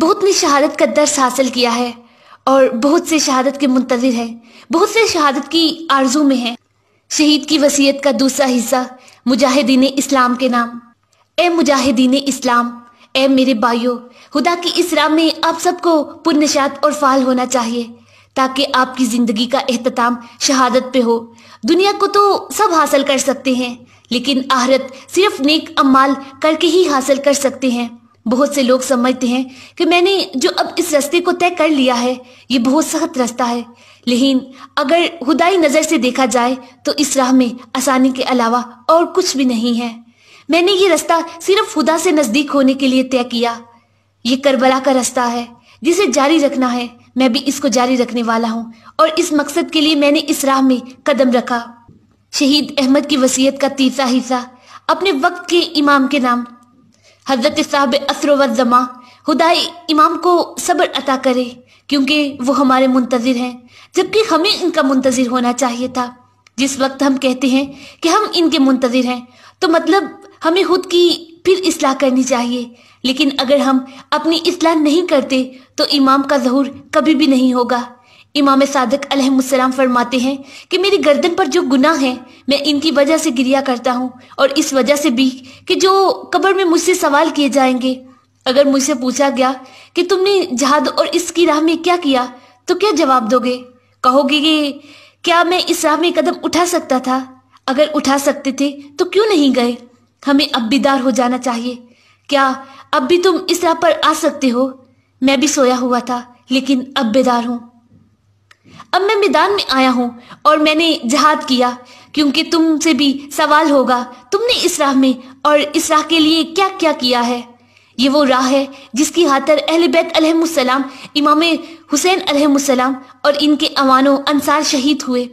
बहुत ने शहादत का दर्श हासिल किया है और बहुत से शहादत के मुंतजर हैं बहुत से शहादत की आरजू में हैं शहीद की वसीयत का दूसरा हिस्सा मुजाहिदीन इस्लाम के नाम ए मुजाहिदीन इस्लाम ए मेरे भाइयों खुदा की इस राह में आप सबको पुरनिशात और फाल होना चाहिए ताकि आपकी जिंदगी का अहतमाम शहादत पे हो दुनिया को तो सब हासिल कर सकते हैं लेकिन आहरत सिर्फ नेक अमाल करके ही हासिल कर सकते हैं बहुत से लोग समझते हैं कि मैंने जो अब इस रास्ते को तय कर लिया है ये बहुत सख्त रास्ता है लेकिन अगर खुदाई नज़र से देखा जाए तो इस राह में आसानी के अलावा और कुछ भी नहीं है मैंने ये रास्ता सिर्फ खुदा से नज़दीक होने के लिए तय किया ये करबला का रास्ता है जिसे जारी रखना है मैं भी इसको जारी रखने वाला हूँ और इस मकसद के लिए मैंने इस राह में कदम रखा शहीद अहमद की वसीयत का तीसरा हिस्सा अपने वक्त के इमाम के नाम हजरत साहब असर वजमा खुदाई इमाम को सब्र अता करे क्योंकि वो हमारे मुंतज़र हैं जबकि हमें इनका मुंतजर होना चाहिए था जिस वक्त हम कहते हैं कि हम इनके मुंतजर हैं तो मतलब हमें खुद की फिर इसलाह करनी चाहिए लेकिन अगर हम अपनी इसलाह नहीं करते तो इमाम का जहूर कभी भी नहीं होगा इमाम सादक अलहसलाम फरमाते हैं कि मेरी गर्दन पर जो गुनाह है मैं इनकी वजह से गिरिया करता हूँ और इस वजह से भी कि जो कब्र में मुझसे सवाल किए जाएंगे अगर मुझसे पूछा गया कि तुमने जहाद और इसकी राह में क्या किया तो क्या जवाब दोगे कहोगे कि क्या मैं इस राह में कदम उठा सकता था अगर उठा सकते थे तो क्यों नहीं गए हमें अब बीदार हो जाना चाहिए क्या अब भी तुम इस राह पर आ सकते हो मैं भी सोया हुआ था लेकिन अब बेदार हूँ अब मैं मैदान में आया हूँ और मैंने जहाद किया क्योंकि तुमसे भी सवाल होगा तुमने इस राह में और इस राह के लिए क्या क्या किया है ये वो राह है जिसकी खातर अहल बैत इमाम हुसैन अलहसलाम और इनके अवानों अनसार शहीद हुए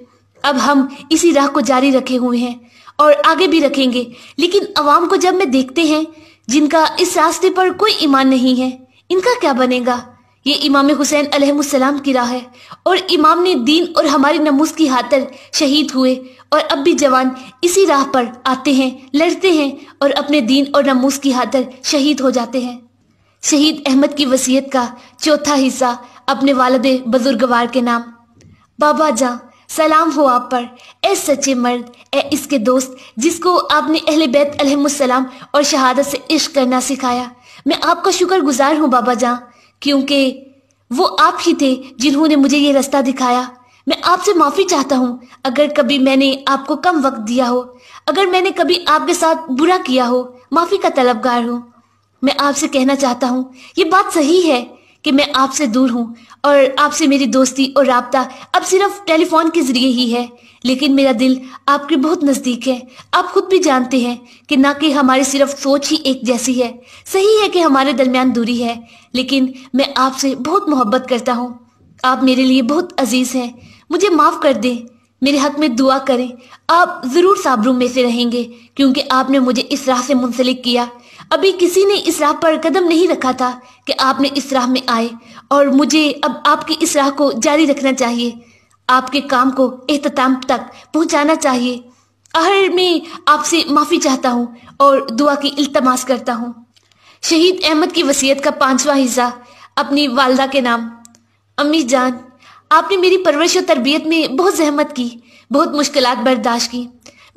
अब हम इसी राह को जारी रखे हुए हैं और आगे भी रखेंगे लेकिन अवाम को जब मैं देखते हैं जिनका इस रास्ते पर कोई ईमान नहीं है इनका क्या बनेगा ये इमाम हुसैन अलहसलाम की राह है और इमाम ने दीन और हमारे नमूस की हाथर शहीद हुए और अब भी जवान इसी राह पर आते हैं लड़ते हैं और अपने दीन और नमूस की हाथर शहीद हो जाते हैं शहीद अहमद की वसीयत का चौथा हिस्सा अपने वालद बजुर्गवार के नाम बाबा जा सलाम हो आप पर ए सच्चे मर्द ए इसके दोस्त जिसको आपने अहल बैत अलहसलाम और शहादत से इश्क करना सिखाया मैं आपका शुक्र गुजार हूँ बाबा जहाँ क्योंकि वो आप ही थे जिन्होंने मुझे ये रास्ता दिखाया मैं आपसे माफी चाहता हूँ अगर कभी मैंने आपको कम वक्त दिया हो अगर मैंने कभी आपके साथ बुरा किया हो माफी का तलबगार हूँ मैं आपसे कहना चाहता हूँ ये बात सही है कि मैं आपसे दूर हूँ और आपसे मेरी दोस्ती और रबता अब सिर्फ टेलीफोन के जरिए ही है लेकिन मेरा दिल आपके बहुत नज़दीक है आप खुद भी जानते हैं कि ना कि हमारी सिर्फ सोच ही एक जैसी है सही है कि हमारे दरमियान दूरी है लेकिन मैं आपसे बहुत मोहब्बत करता हूँ आप मेरे लिए बहुत अजीज़ हैं मुझे माफ़ कर दें मेरे हक में दुआ करें आप ज़रूर साबरू में से रहेंगे क्योंकि आपने मुझे इस राह से मुंसलिक किया अभी किसी ने इस राह पर कदम नहीं रखा था कि आपने इस राह में आए और मुझे अब आपकी इस राह को जारी रखना चाहिए आपके काम को एहतम तक पहुंचाना चाहिए आहर में आपसे माफी चाहता हूँ और दुआ की इल्तमास करता हूँ शहीद अहमद की वसीयत का पांचवा हिस्सा अपनी वालदा के नाम अम्मी जान आपने मेरी परवरिश और तरबियत में बहुत जहमत की बहुत मुश्किल बर्दाश्त की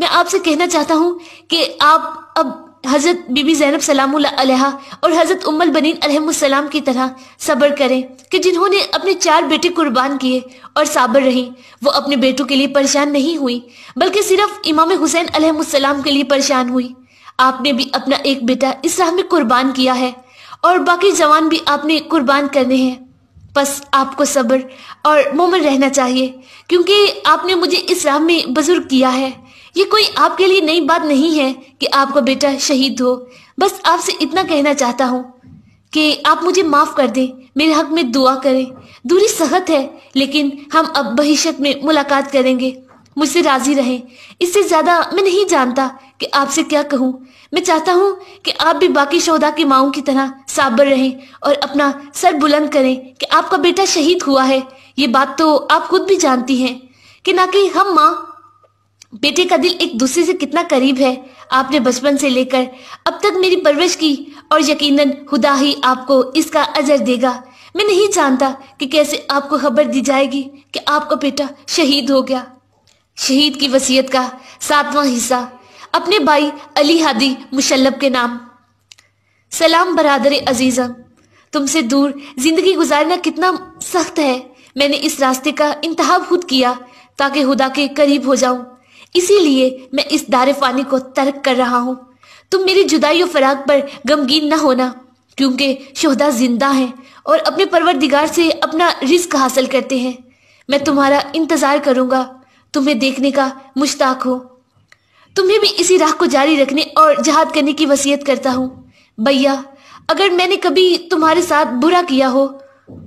मैं आपसे कहना चाहता हूँ कि आप अब हजरत बीबी जैनब सलाम और हजरत उमल बनीन अलहमसलाम की तरह सबर करें कि जिन्होंने अपने चार बेटे कुर्बान किए और साबर रही वो अपने बेटों के लिए परेशान नहीं हुई बल्कि सिर्फ इमाम हुसैन अलहमसलाम के लिए परेशान हुई आपने भी अपना एक बेटा इस राह में कुर्बान किया है और बाकी जवान भी आपने कुर्बान करने हैं बस आपको सब्र और मोमन रहना चाहिए क्योंकि आपने मुझे इस राह में बुजुर्ग किया है ये कोई आपके लिए नई बात नहीं है कि आपका बेटा शहीद हो बस आपसे इतना कहना चाहता हूँ कि आप मुझे माफ़ कर दें मेरे हक में दुआ करें दूरी सख्त है लेकिन हम अब भविष्य में मुलाकात करेंगे मुझसे राजी रहें इससे ज़्यादा मैं नहीं जानता कि आपसे क्या कहूँ मैं चाहता हूँ कि आप भी बाकी शोदा की माओ की तरह साबर रहें और अपना सर बुलंद करें कि आपका बेटा शहीद हुआ है ये बात तो आप खुद भी जानती हैं कि ना कि हम माँ बेटे का दिल एक दूसरे से कितना करीब है आपने बचपन से लेकर अब तक मेरी परवरिश की और यकीनन खुदा ही आपको इसका अजर देगा मैं नहीं जानता कि कैसे आपको खबर दी जाएगी कि आपका बेटा शहीद हो गया शहीद की वसीयत का सातवां हिस्सा अपने भाई अली हादी मुशल्लब के नाम सलाम बरादर अजीजा तुमसे दूर जिंदगी गुजारना कितना सख्त है मैंने इस रास्ते का इंतहा खुद किया ताकि खुदा के करीब हो जाऊं इसीलिए मैं इस दार फानी को तर्क कर रहा हूँ तुम मेरी जुदाई और फराक पर गमगीन न होना क्योंकि शोहदा जिंदा है और अपने परवरदिगार से अपना रिस्क हासिल करते हैं मैं तुम्हारा इंतज़ार करूंगा तुम्हें देखने का मुश्ताक हो तुम्हें भी इसी राह को जारी रखने और जहाद करने की वसीयत करता हूँ भैया अगर मैंने कभी तुम्हारे साथ बुरा किया हो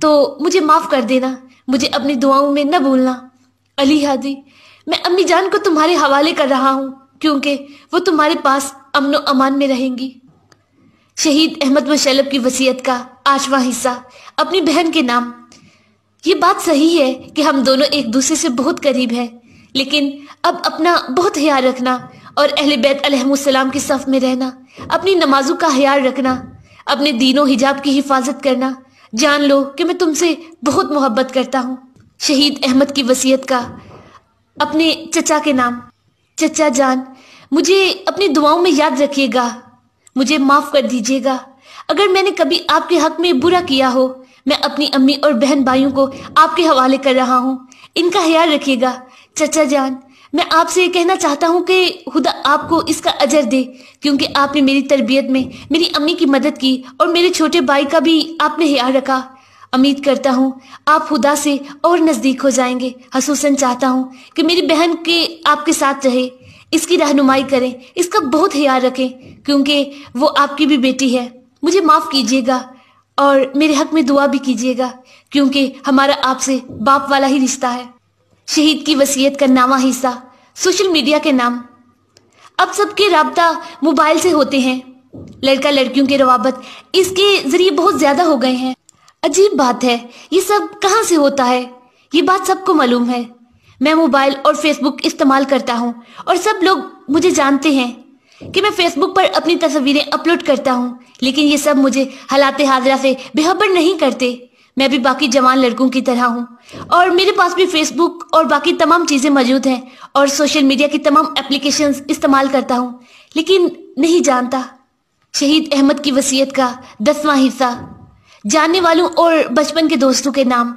तो मुझे माफ़ कर देना मुझे अपनी दुआओं में न भूलना अली हादी मैं अम्मी जान को तुम्हारे हवाले कर रहा हूँ क्योंकि वो तुम्हारे पास अमन अमान में रहेंगी शहीद अहमद मशलब की वसीयत का आठवां हिस्सा अपनी बहन के नाम ये बात सही है कि हम दोनों एक दूसरे से बहुत करीब हैं लेकिन अब अपना बहुत ख्याल रखना और अहल बैत अलहसलाम के सफ में रहना अपनी नमाजों का ख्याल रखना अपने दीनों हिजाब की हिफाजत करना जान लो कि मैं तुमसे बहुत मोहब्बत करता हूँ शहीद अहमद की वसीयत का अपने चचा के नाम चचा जान मुझे अपनी दुआओं में याद रखिएगा मुझे माफ कर दीजिएगा अगर मैंने कभी आपके हक में बुरा किया हो मैं अपनी अम्मी और बहन भाइयों को आपके हवाले कर रहा हूँ इनका ख्याल रखिएगा चचा जान मैं आपसे ये कहना चाहता हूँ कि खुदा आपको इसका अजर दे क्योंकि आपने मेरी तरबियत में मेरी अम्मी की मदद की और मेरे छोटे भाई का भी आपने ख्याल रखा उम्मीद करता हूँ आप खुदा से और नज़दीक हो जाएंगे खसूसन चाहता हूँ कि मेरी बहन के आपके साथ रहे इसकी रहनुमाई करें इसका बहुत ख्याल रखें क्योंकि वो आपकी भी बेटी है मुझे माफ़ कीजिएगा और मेरे हक में दुआ भी कीजिएगा क्योंकि हमारा आपसे बाप वाला ही रिश्ता है शहीद की वसीयत का नामा हिस्सा सोशल मीडिया के नाम अब सबके रबता मोबाइल से होते हैं लड़का लड़कियों के रवाबत इसके जरिए बहुत ज्यादा हो गए हैं अजीब बात है ये सब कहाँ से होता है ये बात सबको मालूम है मैं मोबाइल और फेसबुक इस्तेमाल करता हूँ और सब लोग मुझे जानते हैं कि मैं फेसबुक पर अपनी तस्वीरें अपलोड करता हूँ लेकिन ये सब मुझे हालात हाजरा से बेहबर नहीं करते मैं भी बाकी जवान लड़कों की तरह हूँ और मेरे पास भी फेसबुक और बाकी तमाम चीज़ें मौजूद हैं और सोशल मीडिया की तमाम एप्लीकेशन इस्तेमाल करता हूँ लेकिन नहीं जानता शहीद अहमद की वसीयत का दसवां हिस्सा जानने वालों और बचपन के दोस्तों के नाम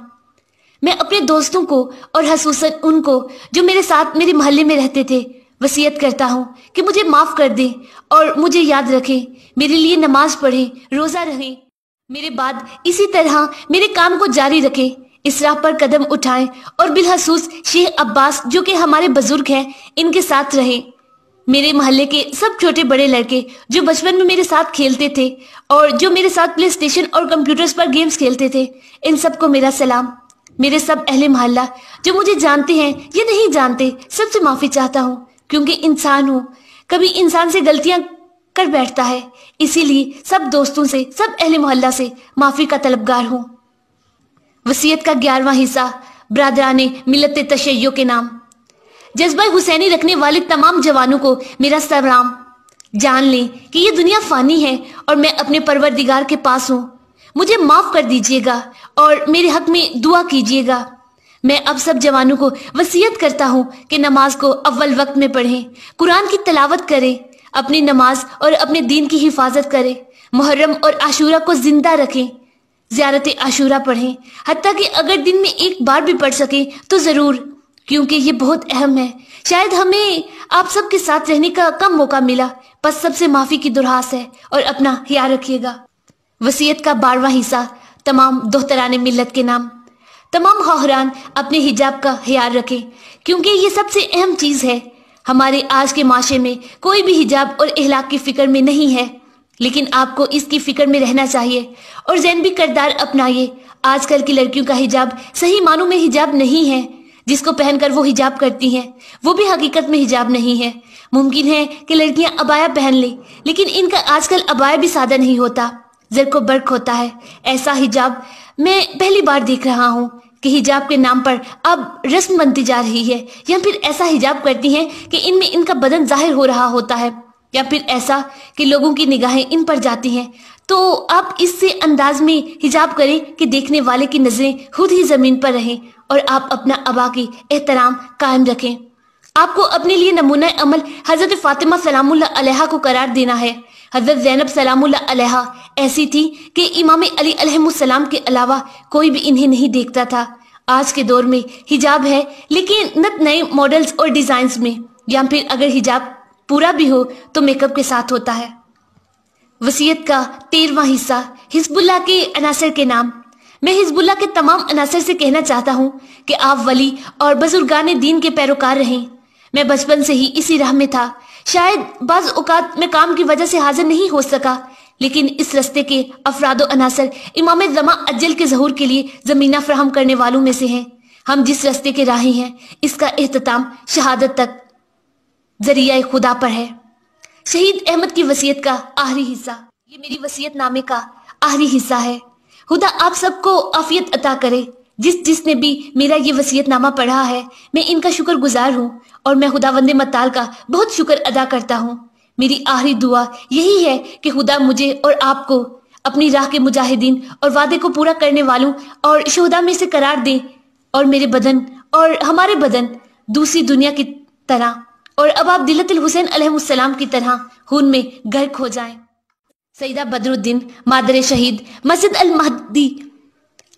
मैं अपने दोस्तों को और हसूसन उनको जो मेरे साथ मेरे मोहल्ले में रहते थे वसीयत करता हूँ कि मुझे माफ़ कर दें और मुझे याद रखें मेरे लिए नमाज पढ़ें रोज़ा रहें मेरे बाद इसी तरह मेरे काम को जारी रखें इस राह पर कदम उठाएं और बिलहसूस शेख अब्बास जो कि हमारे बुजुर्ग हैं इनके साथ रहें मेरे मोहल्ले के सब छोटे बड़े लड़के जो बचपन में मेरे साथ खेलते थे और जो मेरे साथ प्ले स्टेशन और कंप्यूटर्स पर गेम्स खेलते थे इन सबको मेरा सलाम मेरे सब अहले मोहल्ला जो मुझे जानते हैं या नहीं जानते सबसे माफी चाहता हूँ क्योंकि इंसान हूँ कभी इंसान से गलतियाँ कर बैठता है इसीलिए सब दोस्तों से सब अहले मोहल्ला से माफी का तलबगार हूँ वसीयत का ग्यारहवा हिस्सा बरदरान मिलत तशैयों के नाम जज्बा हुसैनी रखने वाले तमाम जवानों को मेरा सलाम जान लें कि ये दुनिया फानी है और मैं अपने परवरदिगार के पास हूँ मुझे माफ कर दीजिएगा और मेरे हक में दुआ कीजिएगा मैं अब सब जवानों को वसीयत करता हूँ कि नमाज को अव्वल वक्त में पढ़ें कुरान की तलावत करें अपनी नमाज और अपने दीन की हिफाजत करें मुहर्रम और आशूरा को जिंदा रखें ज्यारत आशूरा पढ़ें हती कि अगर दिन में एक बार भी पढ़ सकें तो ज़रूर क्योंकि ये बहुत अहम है शायद हमें आप सबके साथ रहने का कम मौका मिला बस सबसे माफी की दुरहास है और अपना ख्याल रखिएगा वसीयत का बारवा हिस्सा तमाम दोहतराने मिलत के नाम तमाम हौहरान अपने हिजाब का ख्याल रखें क्योंकि ये सबसे अहम चीज़ है हमारे आज के माशे में कोई भी हिजाब और अहलाक की फिक्र में नहीं है लेकिन आपको इसकी फिक्र में रहना चाहिए और जैन भी करदार अपनाइए आजकल की लड़कियों का हिजाब सही मानों में हिजाब नहीं है जिसको पहनकर वो हिजाब करती हैं वो भी हकीकत में हिजाब नहीं है मुमकिन है कि लड़कियां अबाया पहन लें लेकिन इनका आजकल अबाया भी सादा नहीं होता को बर्क होता है ऐसा हिजाब मैं पहली बार देख रहा हूँ कि हिजाब के नाम पर अब रस्म बनती जा रही है या फिर ऐसा हिजाब करती हैं कि इनमें इनका बदन जाहिर हो रहा होता है या फिर ऐसा कि लोगों की निगाहें इन पर जाती हैं तो आप इससे अंदाज में हिजाब करें कि देखने वाले की नजरें खुद ही जमीन पर रहें और आप अपना अबाकी एहतराम कायम रखें आपको अपने लिए नमूना अमल हजरत फातिमा सलामुल्ला को करार देना है हजरत जैनब सलामुल्ला ऐसी थी कि इमाम अली अलहसलाम के अलावा कोई भी इन्हें नहीं देखता था आज के दौर में हिजाब है लेकिन नत नए मॉडल्स और डिजाइन में या फिर अगर हिजाब पूरा भी हो तो मेकअप के साथ होता है वसीयत का तेरवा हिस्सा हिजबुल्ला के अनासर के नाम मैं हिजबुल्ला के तमाम अनासर से कहना चाहता हूँ कि आप वली और बुजुर्गान दीन के पैरोकार रहें मैं बचपन से ही इसी राह में था शायद बाज औकात में काम की वजह से हाजिर नहीं हो सका लेकिन इस रस्ते के अफराद अनासर इमाम जमा अज्जल के जहूर के लिए जमीना फ्राहम करने वालों में से हैं हम जिस रस्ते के राही हैं इसका अहतमाम शहादत तक जरिया खुदा पर है शहीद अहमद की वसीयत का आखिरी हिस्सा ये मेरी वसीयत नामे का आखिरी हिस्सा है खुदा आप सबको अफियत अता करे जिस जिसने भी मेरा ये वसीयतनामा पढ़ा है मैं इनका शुक्र गुजार हूँ और मैं खुदा वंद मताल का बहुत शुक्र अदा करता हूँ मेरी आखिरी दुआ यही है कि खुदा मुझे और आपको अपनी राह के मुजाहिदीन और वादे को पूरा करने वालों और शहदा में से करार दे और मेरे बदन और हमारे बदन दूसरी दुनिया की तरह और अब आप दिलतल हुसैन अलहसलाम की तरह खून में गर्क हो जाएं सईदा बदरुद्दीन मादर शहीद मस्जिद अल महदी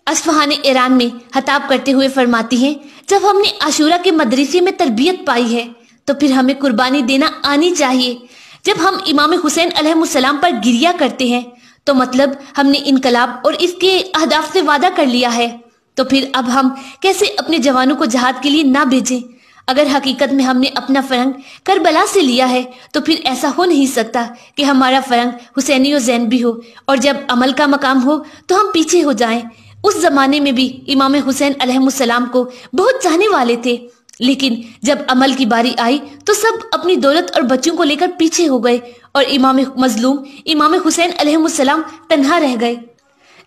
असफहान ईरान में हताब करते हुए फरमाती हैं जब हमने आशूरा के मदरसे में तरबियत पाई है तो फिर हमें कुर्बानी देना आनी चाहिए जब हम इमाम हुसैन अलहसलाम पर गिरिया करते हैं तो मतलब हमने इनकलाब और इसके अहदाफ से वादा कर लिया है तो फिर अब हम कैसे अपने जवानों को जहाद के लिए ना भेजें अगर हकीकत में हमने अपना फरंग करबला से लिया है तो फिर ऐसा हो नहीं सकता कि हमारा फरंग हुसैनी जैन भी हो और जब अमल का मकाम हो तो हम पीछे हो जाएं। उस जमाने में भी इमाम हुसैन अलहसलाम को बहुत चाहने वाले थे लेकिन जब अमल की बारी आई तो सब अपनी दौलत और बच्चों को लेकर पीछे हो गए और इमाम मजलूम इमाम हुसैन अलहसलाम तन्हा रह गए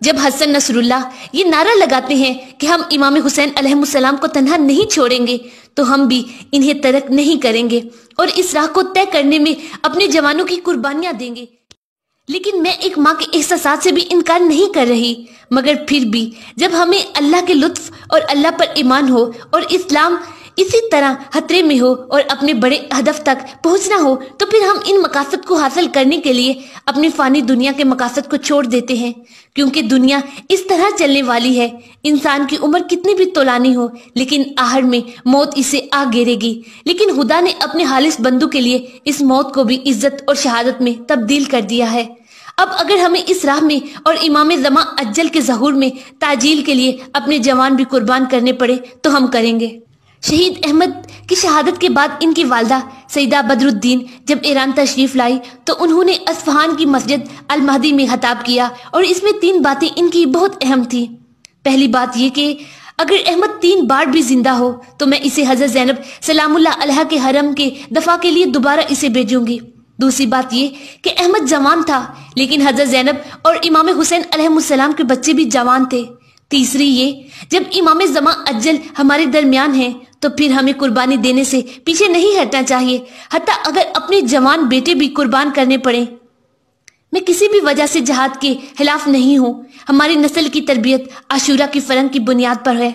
जब हसन नसरुल्ला ये नारा लगाते हैं कि हम इमाम हुसैन अलहमसलाम को तनहा नहीं छोड़ेंगे तो हम भी इन्हें तरक नहीं करेंगे और इस राह को तय करने में अपने जवानों की कुर्बानियां देंगे लेकिन मैं एक माँ के एहसास से भी इनकार नहीं कर रही मगर फिर भी जब हमें अल्लाह के लुत्फ और अल्लाह पर ईमान हो और इस्लाम इसी तरह खतरे में हो और अपने बड़े हदफ तक पहुंचना हो तो फिर हम इन मकासद को हासिल करने के लिए अपनी फानी दुनिया के मकासद को छोड़ देते हैं क्योंकि दुनिया इस तरह चलने वाली है इंसान की उम्र कितनी भी तोलानी हो लेकिन आहर में मौत इसे आ गिरेगी लेकिन खुदा ने अपने हालिस बंधु के लिए इस मौत को भी इज्जत और शहादत में तब्दील कर दिया है अब अगर हमें इस राह में और इमाम जमा अज्जल के जहूर में ताजील के लिए अपने जवान भी कुर्बान करने पड़े तो हम करेंगे शहीद अहमद की शहादत के बाद इनकी वालदा सईदा बदरुद्दीन जब ईरान तशरीफ लाई तो उन्होंने असफहान की मस्जिद अल महदी में खताब किया और इसमें तीन बातें इनकी बहुत अहम थी पहली बात यह कि अगर अहमद तीन बार भी जिंदा हो तो मैं इसे हजरत जैनब सलामुल्ला के हरम के दफा के लिए दोबारा इसे भेजूंगी दूसरी बात ये कि अहमद जवान था लेकिन हजरत जैनब और इमाम हुसैन अलहमसलाम के बच्चे भी जवान थे तीसरी ये जब इमाम जमा अज्जल हमारे दरमियान है तो फिर हमें कुर्बानी देने से पीछे नहीं हटना चाहिए हत्या अगर अपने जवान बेटे भी कुर्बान करने पड़े मैं किसी भी वजह से जहाद के खिलाफ नहीं हूँ हमारी नस्ल की तरबियत आशूरा की फरंग की बुनियाद पर है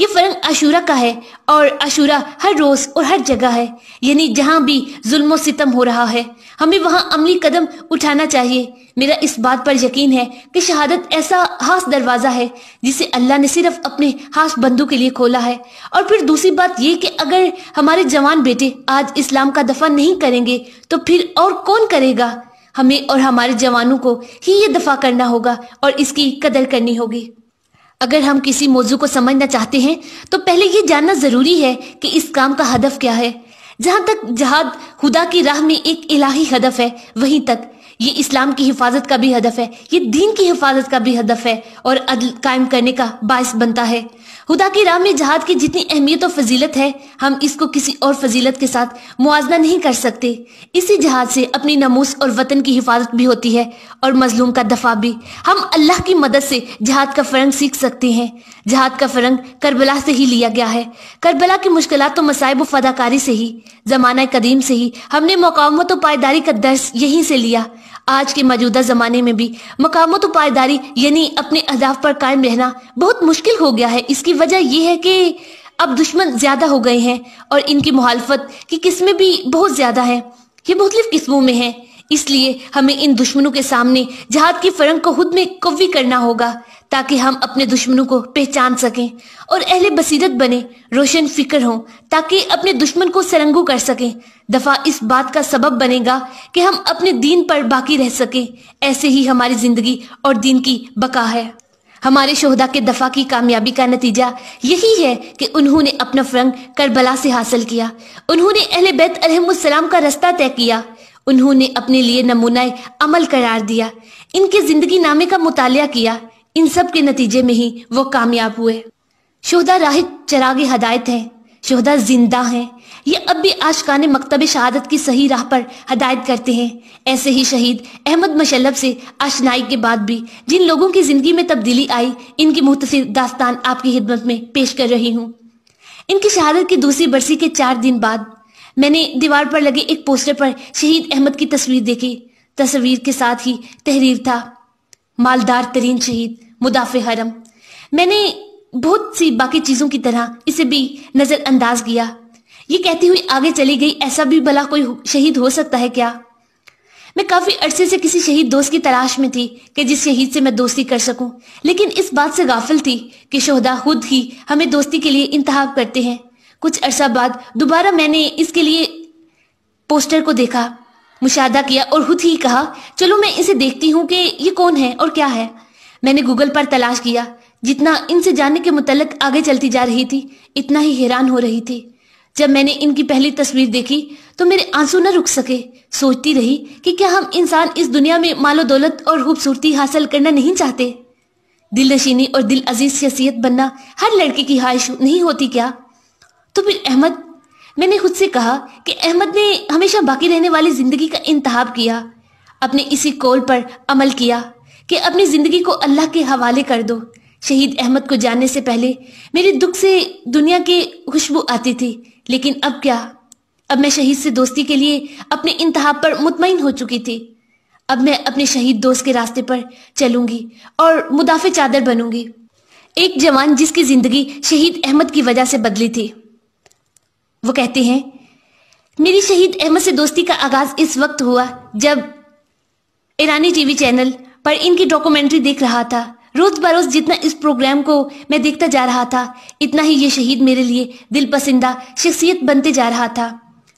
ये फरंग अशूरा का है और अशूरा हर रोज़ और हर जगह है यानी जहाँ भी जुल्म सितम हो रहा है हमें वहाँ अमली कदम उठाना चाहिए मेरा इस बात पर यकीन है कि शहादत ऐसा खास दरवाज़ा है जिसे अल्लाह ने सिर्फ अपने खास बंदू के लिए खोला है और फिर दूसरी बात ये कि अगर हमारे जवान बेटे आज इस्लाम का दफा नहीं करेंगे तो फिर और कौन करेगा हमें और हमारे जवानों को ही ये दफा करना होगा और इसकी कदर करनी होगी अगर हम किसी मौजू को समझना चाहते हैं तो पहले ये जानना जरूरी है कि इस काम का हदफ क्या है जहाँ तक जहाद खुदा की राह में एक इलाही हदफ है वहीं तक ये इस्लाम की हिफाजत का भी हदफ है ये दीन की हिफाजत का भी हदफ है और अदल कायम करने का बायस बनता है खुदा की राम में जहाद की जितनी अहमियत और फजीलत है हम इसको किसी और फजीलत के साथ मुआजना नहीं कर सकते इसी जहाद से अपनी नमूस और वतन की हिफाजत भी होती है और मजलूम का दफा भी हम अल्लाह की मदद से जहाद का फरंग सीख सकते हैं जहाद का फरंग करबला से ही लिया गया है करबला की मुश्किल तो मसायब फदाकारी से ही जमाना कदीम से ही हमने मकामत तो पायदारी का दर्श यहीं से लिया आज के मौजूदा जमाने में भी मकामो तो पायदारी यानी अपने अहदाफ पर कायम रहना बहुत मुश्किल हो गया है इसकी वजह यह है कि अब दुश्मन ज्यादा हो गए हैं और इनकी मुखालफत की किस्में भी बहुत ज्यादा है ये मुख्तलिफ किस्मों में है इसलिए हमें इन दुश्मनों के सामने जहाद की फरंग को खुद में कवी करना होगा ताकि हम अपने दुश्मनों को पहचान सकें और अहले बसीरत बने रोशन फिक्र हों ताकि अपने दुश्मन को सरंगू कर सकें दफा इस बात का सबब बनेगा कि हम अपने दीन पर बाकी रह सकें ऐसे ही हमारी जिंदगी और दीन की बका है हमारे शोहदा के दफा की कामयाबी का नतीजा यही है कि उन्होंने अपना फरंग करबला से हासिल किया उन्होंने अहले बैत अलहमसलाम का रास्ता तय किया उन्होंने अपने लिए नमूना अमल करार दिया इनके जिंदगी नामे का मुताल किया इन सब के नतीजे में ही वो कामयाब हुए शोहदा राह चराग हदायत हैं शोहदा जिंदा हैं ये अब भी आशकान मकतब शहादत की सही राह पर हदायत करते हैं ऐसे ही शहीद अहमद मशलब से आशनाई के बाद भी जिन लोगों की ज़िंदगी में तब्दीली आई इनकी मुख्तर दास्तान आपकी हिदमत में पेश कर रही हूँ इनकी शहादत की दूसरी बरसी के चार दिन बाद मैंने दीवार पर लगे एक पोस्टर पर शहीद अहमद की तस्वीर देखी तस्वीर के साथ ही तहरीर था मालदार तरीन शहीद मुदाफे हरम मैंने बहुत सी बाकी चीजों की तरह इसे भी नजरअंदाज किया ये कहती हुई आगे चली गई ऐसा भी भला कोई शहीद हो सकता है क्या मैं काफी अरसे से किसी शहीद दोस्त की तलाश में थी कि जिस शहीद से मैं दोस्ती कर सकूं लेकिन इस बात से गाफिल थी कि शोहदा खुद ही हमें दोस्ती के लिए इंतहा करते हैं कुछ अरसा बाद दोबारा मैंने इसके लिए पोस्टर को देखा मुशादा किया और खुद ही कहा चलो मैं इसे देखती हूँ कि ये कौन है और क्या है मैंने गूगल पर तलाश किया जितना इनसे जानने के मुतलक आगे चलती जा रही थी इतना ही हैरान हो रही थी जब मैंने इनकी पहली तस्वीर देखी तो मेरे आंसू न रुक सके सोचती रही कि क्या हम इंसान इस दुनिया में मालो दौलत और खूबसूरती हासिल करना नहीं चाहते दिल नशीनी और दिल अजीज शख्सियत बनना हर लड़की की ख्वाहिश नहीं होती क्या तो फिर अहमद मैंने खुद से कहा कि अहमद ने हमेशा बाकी रहने वाली जिंदगी का इंतहाब किया अपने इसी कौल पर अमल किया कि अपनी जिंदगी को अल्लाह के हवाले कर दो शहीद अहमद को जानने से पहले मेरे दुख से दुनिया की खुशबू आती थी लेकिन अब क्या अब मैं शहीद से दोस्ती के लिए अपने इंतहा पर मुतमिन हो चुकी थी अब मैं अपने शहीद दोस्त के रास्ते पर चलूंगी और मुदाफे चादर बनूंगी एक जवान जिसकी जिंदगी शहीद अहमद की वजह से बदली थी वो कहते हैं मेरी शहीद अहमद से दोस्ती का आगाज इस वक्त हुआ जब ईरानी टीवी चैनल पर इनकी डॉक्यूमेंट्री देख रहा था रोज बरोज जितना इस प्रोग्राम को मैं देखता जा रहा था इतना ही ये शहीद मेरे लिए दिल पसंदा शख्सियत बनते जा रहा था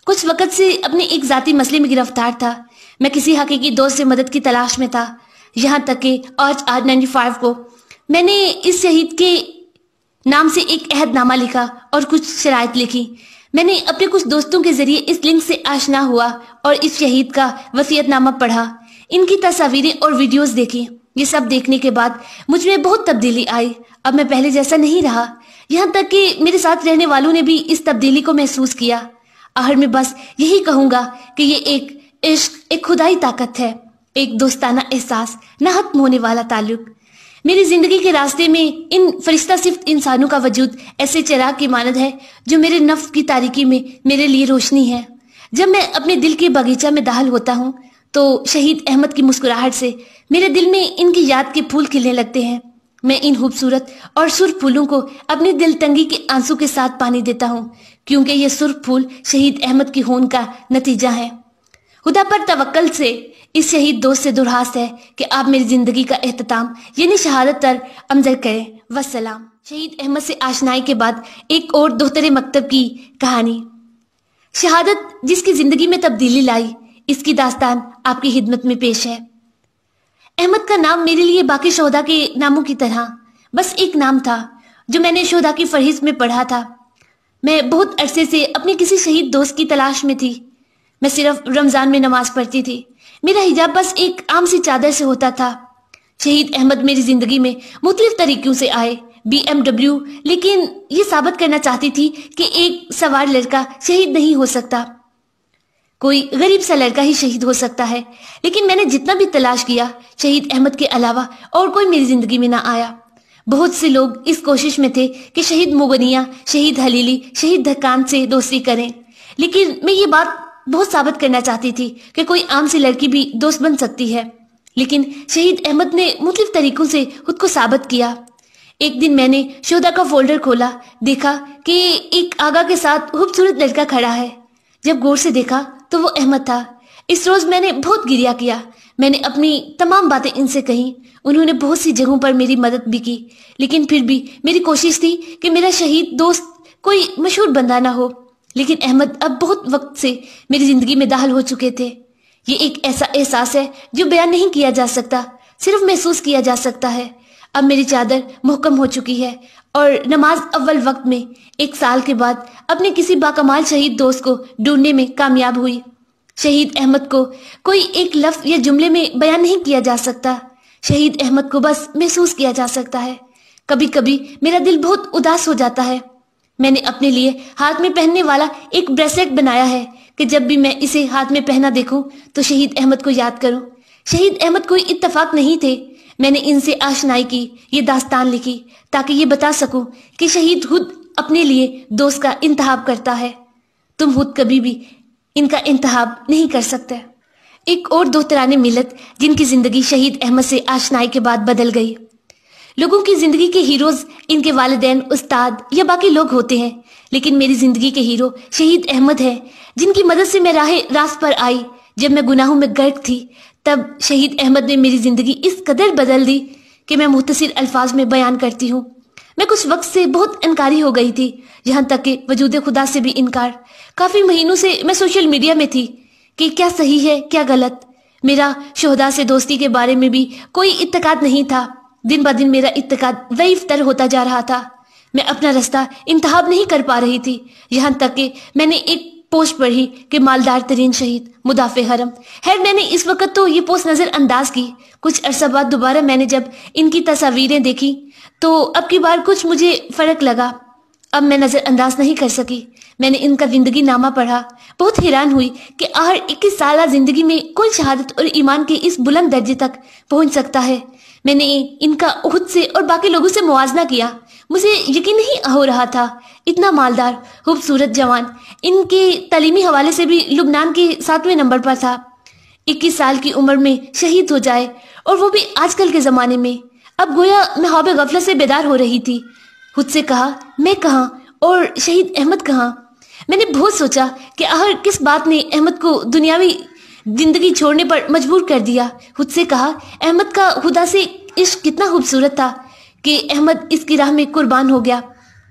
कुछ वक्त से अपने एक जाती मसले में गिरफ्तार था मैं किसी हकीकी दोस्त से मदद की तलाश में था यहाँ तक कि आज आज नाइन्टी फाइव को मैंने इस शहीद के नाम से एक अहदनामा लिखा और कुछ शरात लिखी मैंने अपने कुछ दोस्तों के जरिए इस लिंक से आशना हुआ और इस शहीद का वसीयतनामा पढ़ा इनकी तस्वीरें और वीडियोस देखी ये सब देखने के बाद मुझ में बहुत तब्दीली आई अब मैं पहले जैसा नहीं रहा यहाँ तक कि मेरे साथ रहने वालों ने भी इस तब्दीली को महसूस किया आहर में बस यही कहूंगा कि ये एक इश्क एक खुदाई ताकत है एक दोस्ताना एहसास न खत्म होने वाला ताल्लुक मेरी जिंदगी के रास्ते में इन फरिश्ता सिर्फ इंसानों का वजूद ऐसे चिराग की मानद है जो मेरे नफ की तारीकी में मेरे लिए रोशनी है जब मैं अपने दिल के बगीचा में दाहल होता हूँ तो शहीद अहमद की मुस्कुराहट से मेरे दिल में इनकी याद के फूल खिलने लगते हैं मैं इन खूबसूरत और सुर्ख फूलों को अपनी दिल तंगी के आंसू के साथ पानी देता हूँ क्योंकि ये सुर्ख फूल शहीद अहमद की होन का नतीजा है खुदा पर तवक्ल से इस शहीद दोस्त से दुरहास है कि आप मेरी जिंदगी का अहतमाम यानी शहादत तर अमजर करें वसलाम शहीद अहमद से आशनाई के बाद एक और दोहतरे मकतब की कहानी शहादत जिसकी जिंदगी में तब्दीली लाई इसकी दास्तान आपकी हिदमत में पेश है अहमद का नाम मेरे लिए बाकी शोदा के नामों की तरह बस एक नाम था जो मैंने शोदा की फरहिस्त में पढ़ा था मैं बहुत अरसे से अपने किसी शहीद दोस्त की तलाश में थी मैं सिर्फ रमज़ान में नमाज पढ़ती थी मेरा हिजाब बस एक आम सी चादर से होता था शहीद अहमद मेरी जिंदगी में मुख्तलिफ तरीकों से आए बी एमडब्ल्यू लेकिन ये साबित करना चाहती थी कि एक सवार लड़का शहीद नहीं हो सकता कोई गरीब सा लड़का ही शहीद हो सकता है लेकिन मैंने जितना भी तलाश किया शहीद अहमद के अलावा और कोई मेरी जिंदगी में ना आया बहुत से लोग इस कोशिश में थे कि शहीद मुगनिया शहीद हलीली शहीद धक्कान से दोस्ती करें लेकिन मैं ये बात बहुत साबित करना चाहती थी कि कोई आम सी लड़की भी दोस्त बन सकती है लेकिन शहीद अहमद ने मुख्तलिफ तरीकों से खुद को साबित किया एक दिन मैंने शोदा का फोल्डर खोला देखा कि एक आगा के साथ खूबसूरत लड़का खड़ा है जब गौर से देखा तो वो अहमद था इस रोज मैंने बहुत गिरिया किया मैंने अपनी तमाम बातें इनसे कही उन्होंने बहुत सी जगहों पर मेरी मदद भी की लेकिन फिर भी मेरी कोशिश थी कि मेरा शहीद दोस्त कोई मशहूर बंदा ना हो लेकिन अहमद अब बहुत वक्त से मेरी जिंदगी में दाहल हो चुके थे ये एक ऐसा एहसास है जो बयान नहीं किया जा सकता सिर्फ महसूस किया जा सकता है अब मेरी चादर मुहकम हो चुकी है और नमाज अव्वल वक्त में एक साल के बाद अपने किसी बाकमाल शहीद दोस्त को ढूंढने में कामयाब हुई शहीद अहमद को कोई एक लफ्ज या जुमले में बयान नहीं किया जा सकता शहीद अहमद को बस महसूस किया जा सकता है कभी कभी मेरा दिल बहुत उदास हो जाता है मैंने अपने लिए हाथ में पहनने वाला एक ब्रेसलेट बनाया है कि जब भी मैं इसे हाथ में पहना देखूं तो शहीद अहमद को याद करूं शहीद अहमद कोई इतफाक नहीं थे मैंने इनसे आशनाई की ये दास्तान लिखी ताकि ये बता सकूं कि शहीद खुद अपने लिए दोस्त का इंतहाब करता है तुम खुद कभी भी इनका इंतहाब नहीं कर सकते एक और दो तरह मिलत जिनकी जिंदगी शहीद अहमद से आशनाई के बाद बदल गई लोगों की जिंदगी के हीरोज इनके वालदेन उस्ताद या बाकी लोग होते हैं लेकिन मेरी जिंदगी के हीरो शहीद अहमद है जिनकी मदद से मैं राह रास पर आई जब मैं गुनाहों में गर्क थी तब शहीद अहमद ने मेरी जिंदगी इस कदर बदल दी कि मैं मुख्तर अल्फाज में बयान करती हूँ मैं कुछ वक्त से बहुत इनकारी हो गई थी यहाँ तक कि वजूद खुदा से भी इनकार काफ़ी महीनों से मैं सोशल मीडिया में थी कि क्या सही है क्या गलत मेरा शहदा से दोस्ती के बारे में भी कोई इतकाद नहीं था दिन ब दिन मेरा इतकाद तर होता जा रहा था मैं अपना रास्ता इंतहाब नहीं कर पा रही थी यहाँ तक कि मैंने एक पोस्ट पढ़ी कि मालदार तरीन शहीद मुदाफ़े हरम है मैंने इस वक्त तो ये पोस्ट नज़रअंदाज की कुछ अरसा बाद दोबारा मैंने जब इनकी तस्वीरें देखी तो अब की बार कुछ मुझे फ़र्क लगा अब मैं नज़रअंदाज नहीं कर सकी मैंने इनका ज़िंदगी नामा पढ़ा बहुत हैरान हुई कि आहर इक्कीस साल ज़िंदगी में कोई शहादत और ईमान के इस बुलंद दर्जे तक पहुंच सकता है मैंने इनका उहद से और बाकी लोगों से मुआजना किया मुझे यकीन नहीं हो रहा था इतना मालदार खूबसूरत जवान इनके तलीमी हवाले से भी लुबनान के सातवें नंबर पर था इक्कीस साल की उम्र में शहीद हो जाए और वो भी आजकल के ज़माने में अब गोया मैं हौब गफलत से बेदार हो रही थी खुद से कहा मैं कहाँ और शहीद अहमद कहाँ मैंने बहुत सोचा कि आहर किस बात ने अहमद को दुनियावी जिंदगी छोड़ने पर मजबूर कर दिया खुद से कहा अहमद का खुदा से इश्क कितना खूबसूरत था कि अहमद इसकी राह में कुर्बान हो गया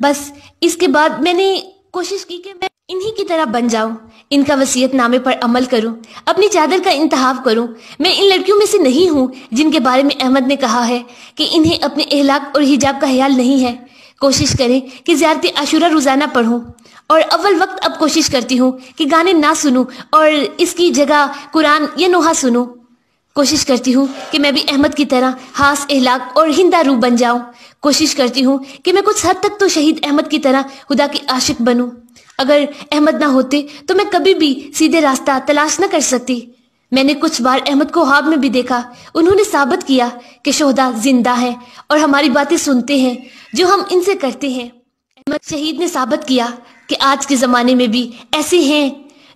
बस इसके बाद मैंने कोशिश की कि मैं इन्हीं की तरह बन जाऊं इनका वसीयत नामे पर अमल करूं अपनी चादर का इंतहाफ करूं मैं इन लड़कियों में से नहीं हूं जिनके बारे में अहमद ने कहा है कि इन्हें अपने अहलाक और हिजाब का ख्याल नहीं है कोशिश करें कि ज्यारती आशुरा रोजाना पढ़ूं और अव्वल वक्त अब कोशिश करती हूँ कि गाने ना सुनूं और इसकी जगह कुरान या नोहा सुनूं कोशिश करती हूँ कि मैं भी अहमद की तरह हास एहलाक और हिंदा रूप बन जाऊं कोशिश करती हूँ कि मैं कुछ हद तक तो शहीद अहमद की तरह खुदा की आशिक बनूं अगर अहमद ना होते तो मैं कभी भी सीधे रास्ता तलाश ना कर सकती मैंने कुछ बार अहमद को हाब में भी देखा उन्होंने साबित किया कि शोहदा जिंदा है और हमारी बातें सुनते हैं जो हम इनसे करते हैं अहमद शहीद ने साबित किया कि आज के ज़माने में भी ऐसे हैं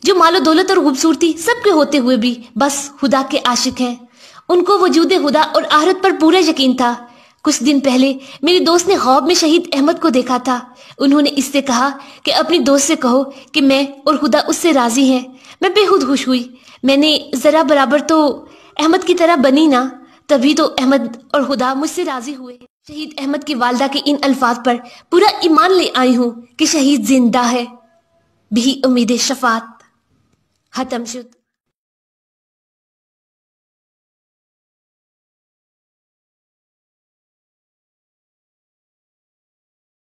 जो मालो दौलत और खूबसूरती सबके होते हुए भी बस खुदा के आशिक हैं उनको वजूद खुदा और आहरत पर पूरा यकीन था कुछ दिन पहले मेरे दोस्त ने खौब में शहीद अहमद को देखा था उन्होंने इससे कहा कि अपनी दोस्त से कहो कि मैं और खुदा उससे राजी हैं मैं बेहद खुश हुई मैंने ज़रा बराबर तो अहमद की तरह बनी ना तभी तो अहमद और खुदा मुझसे राजी हुए शहीद अहमद की वालदा के इन अल्फाज पर पूरा ईमान ले आई हूँ कि शहीद जिंदा है भी उम्मीद शफात हतम शुद्ध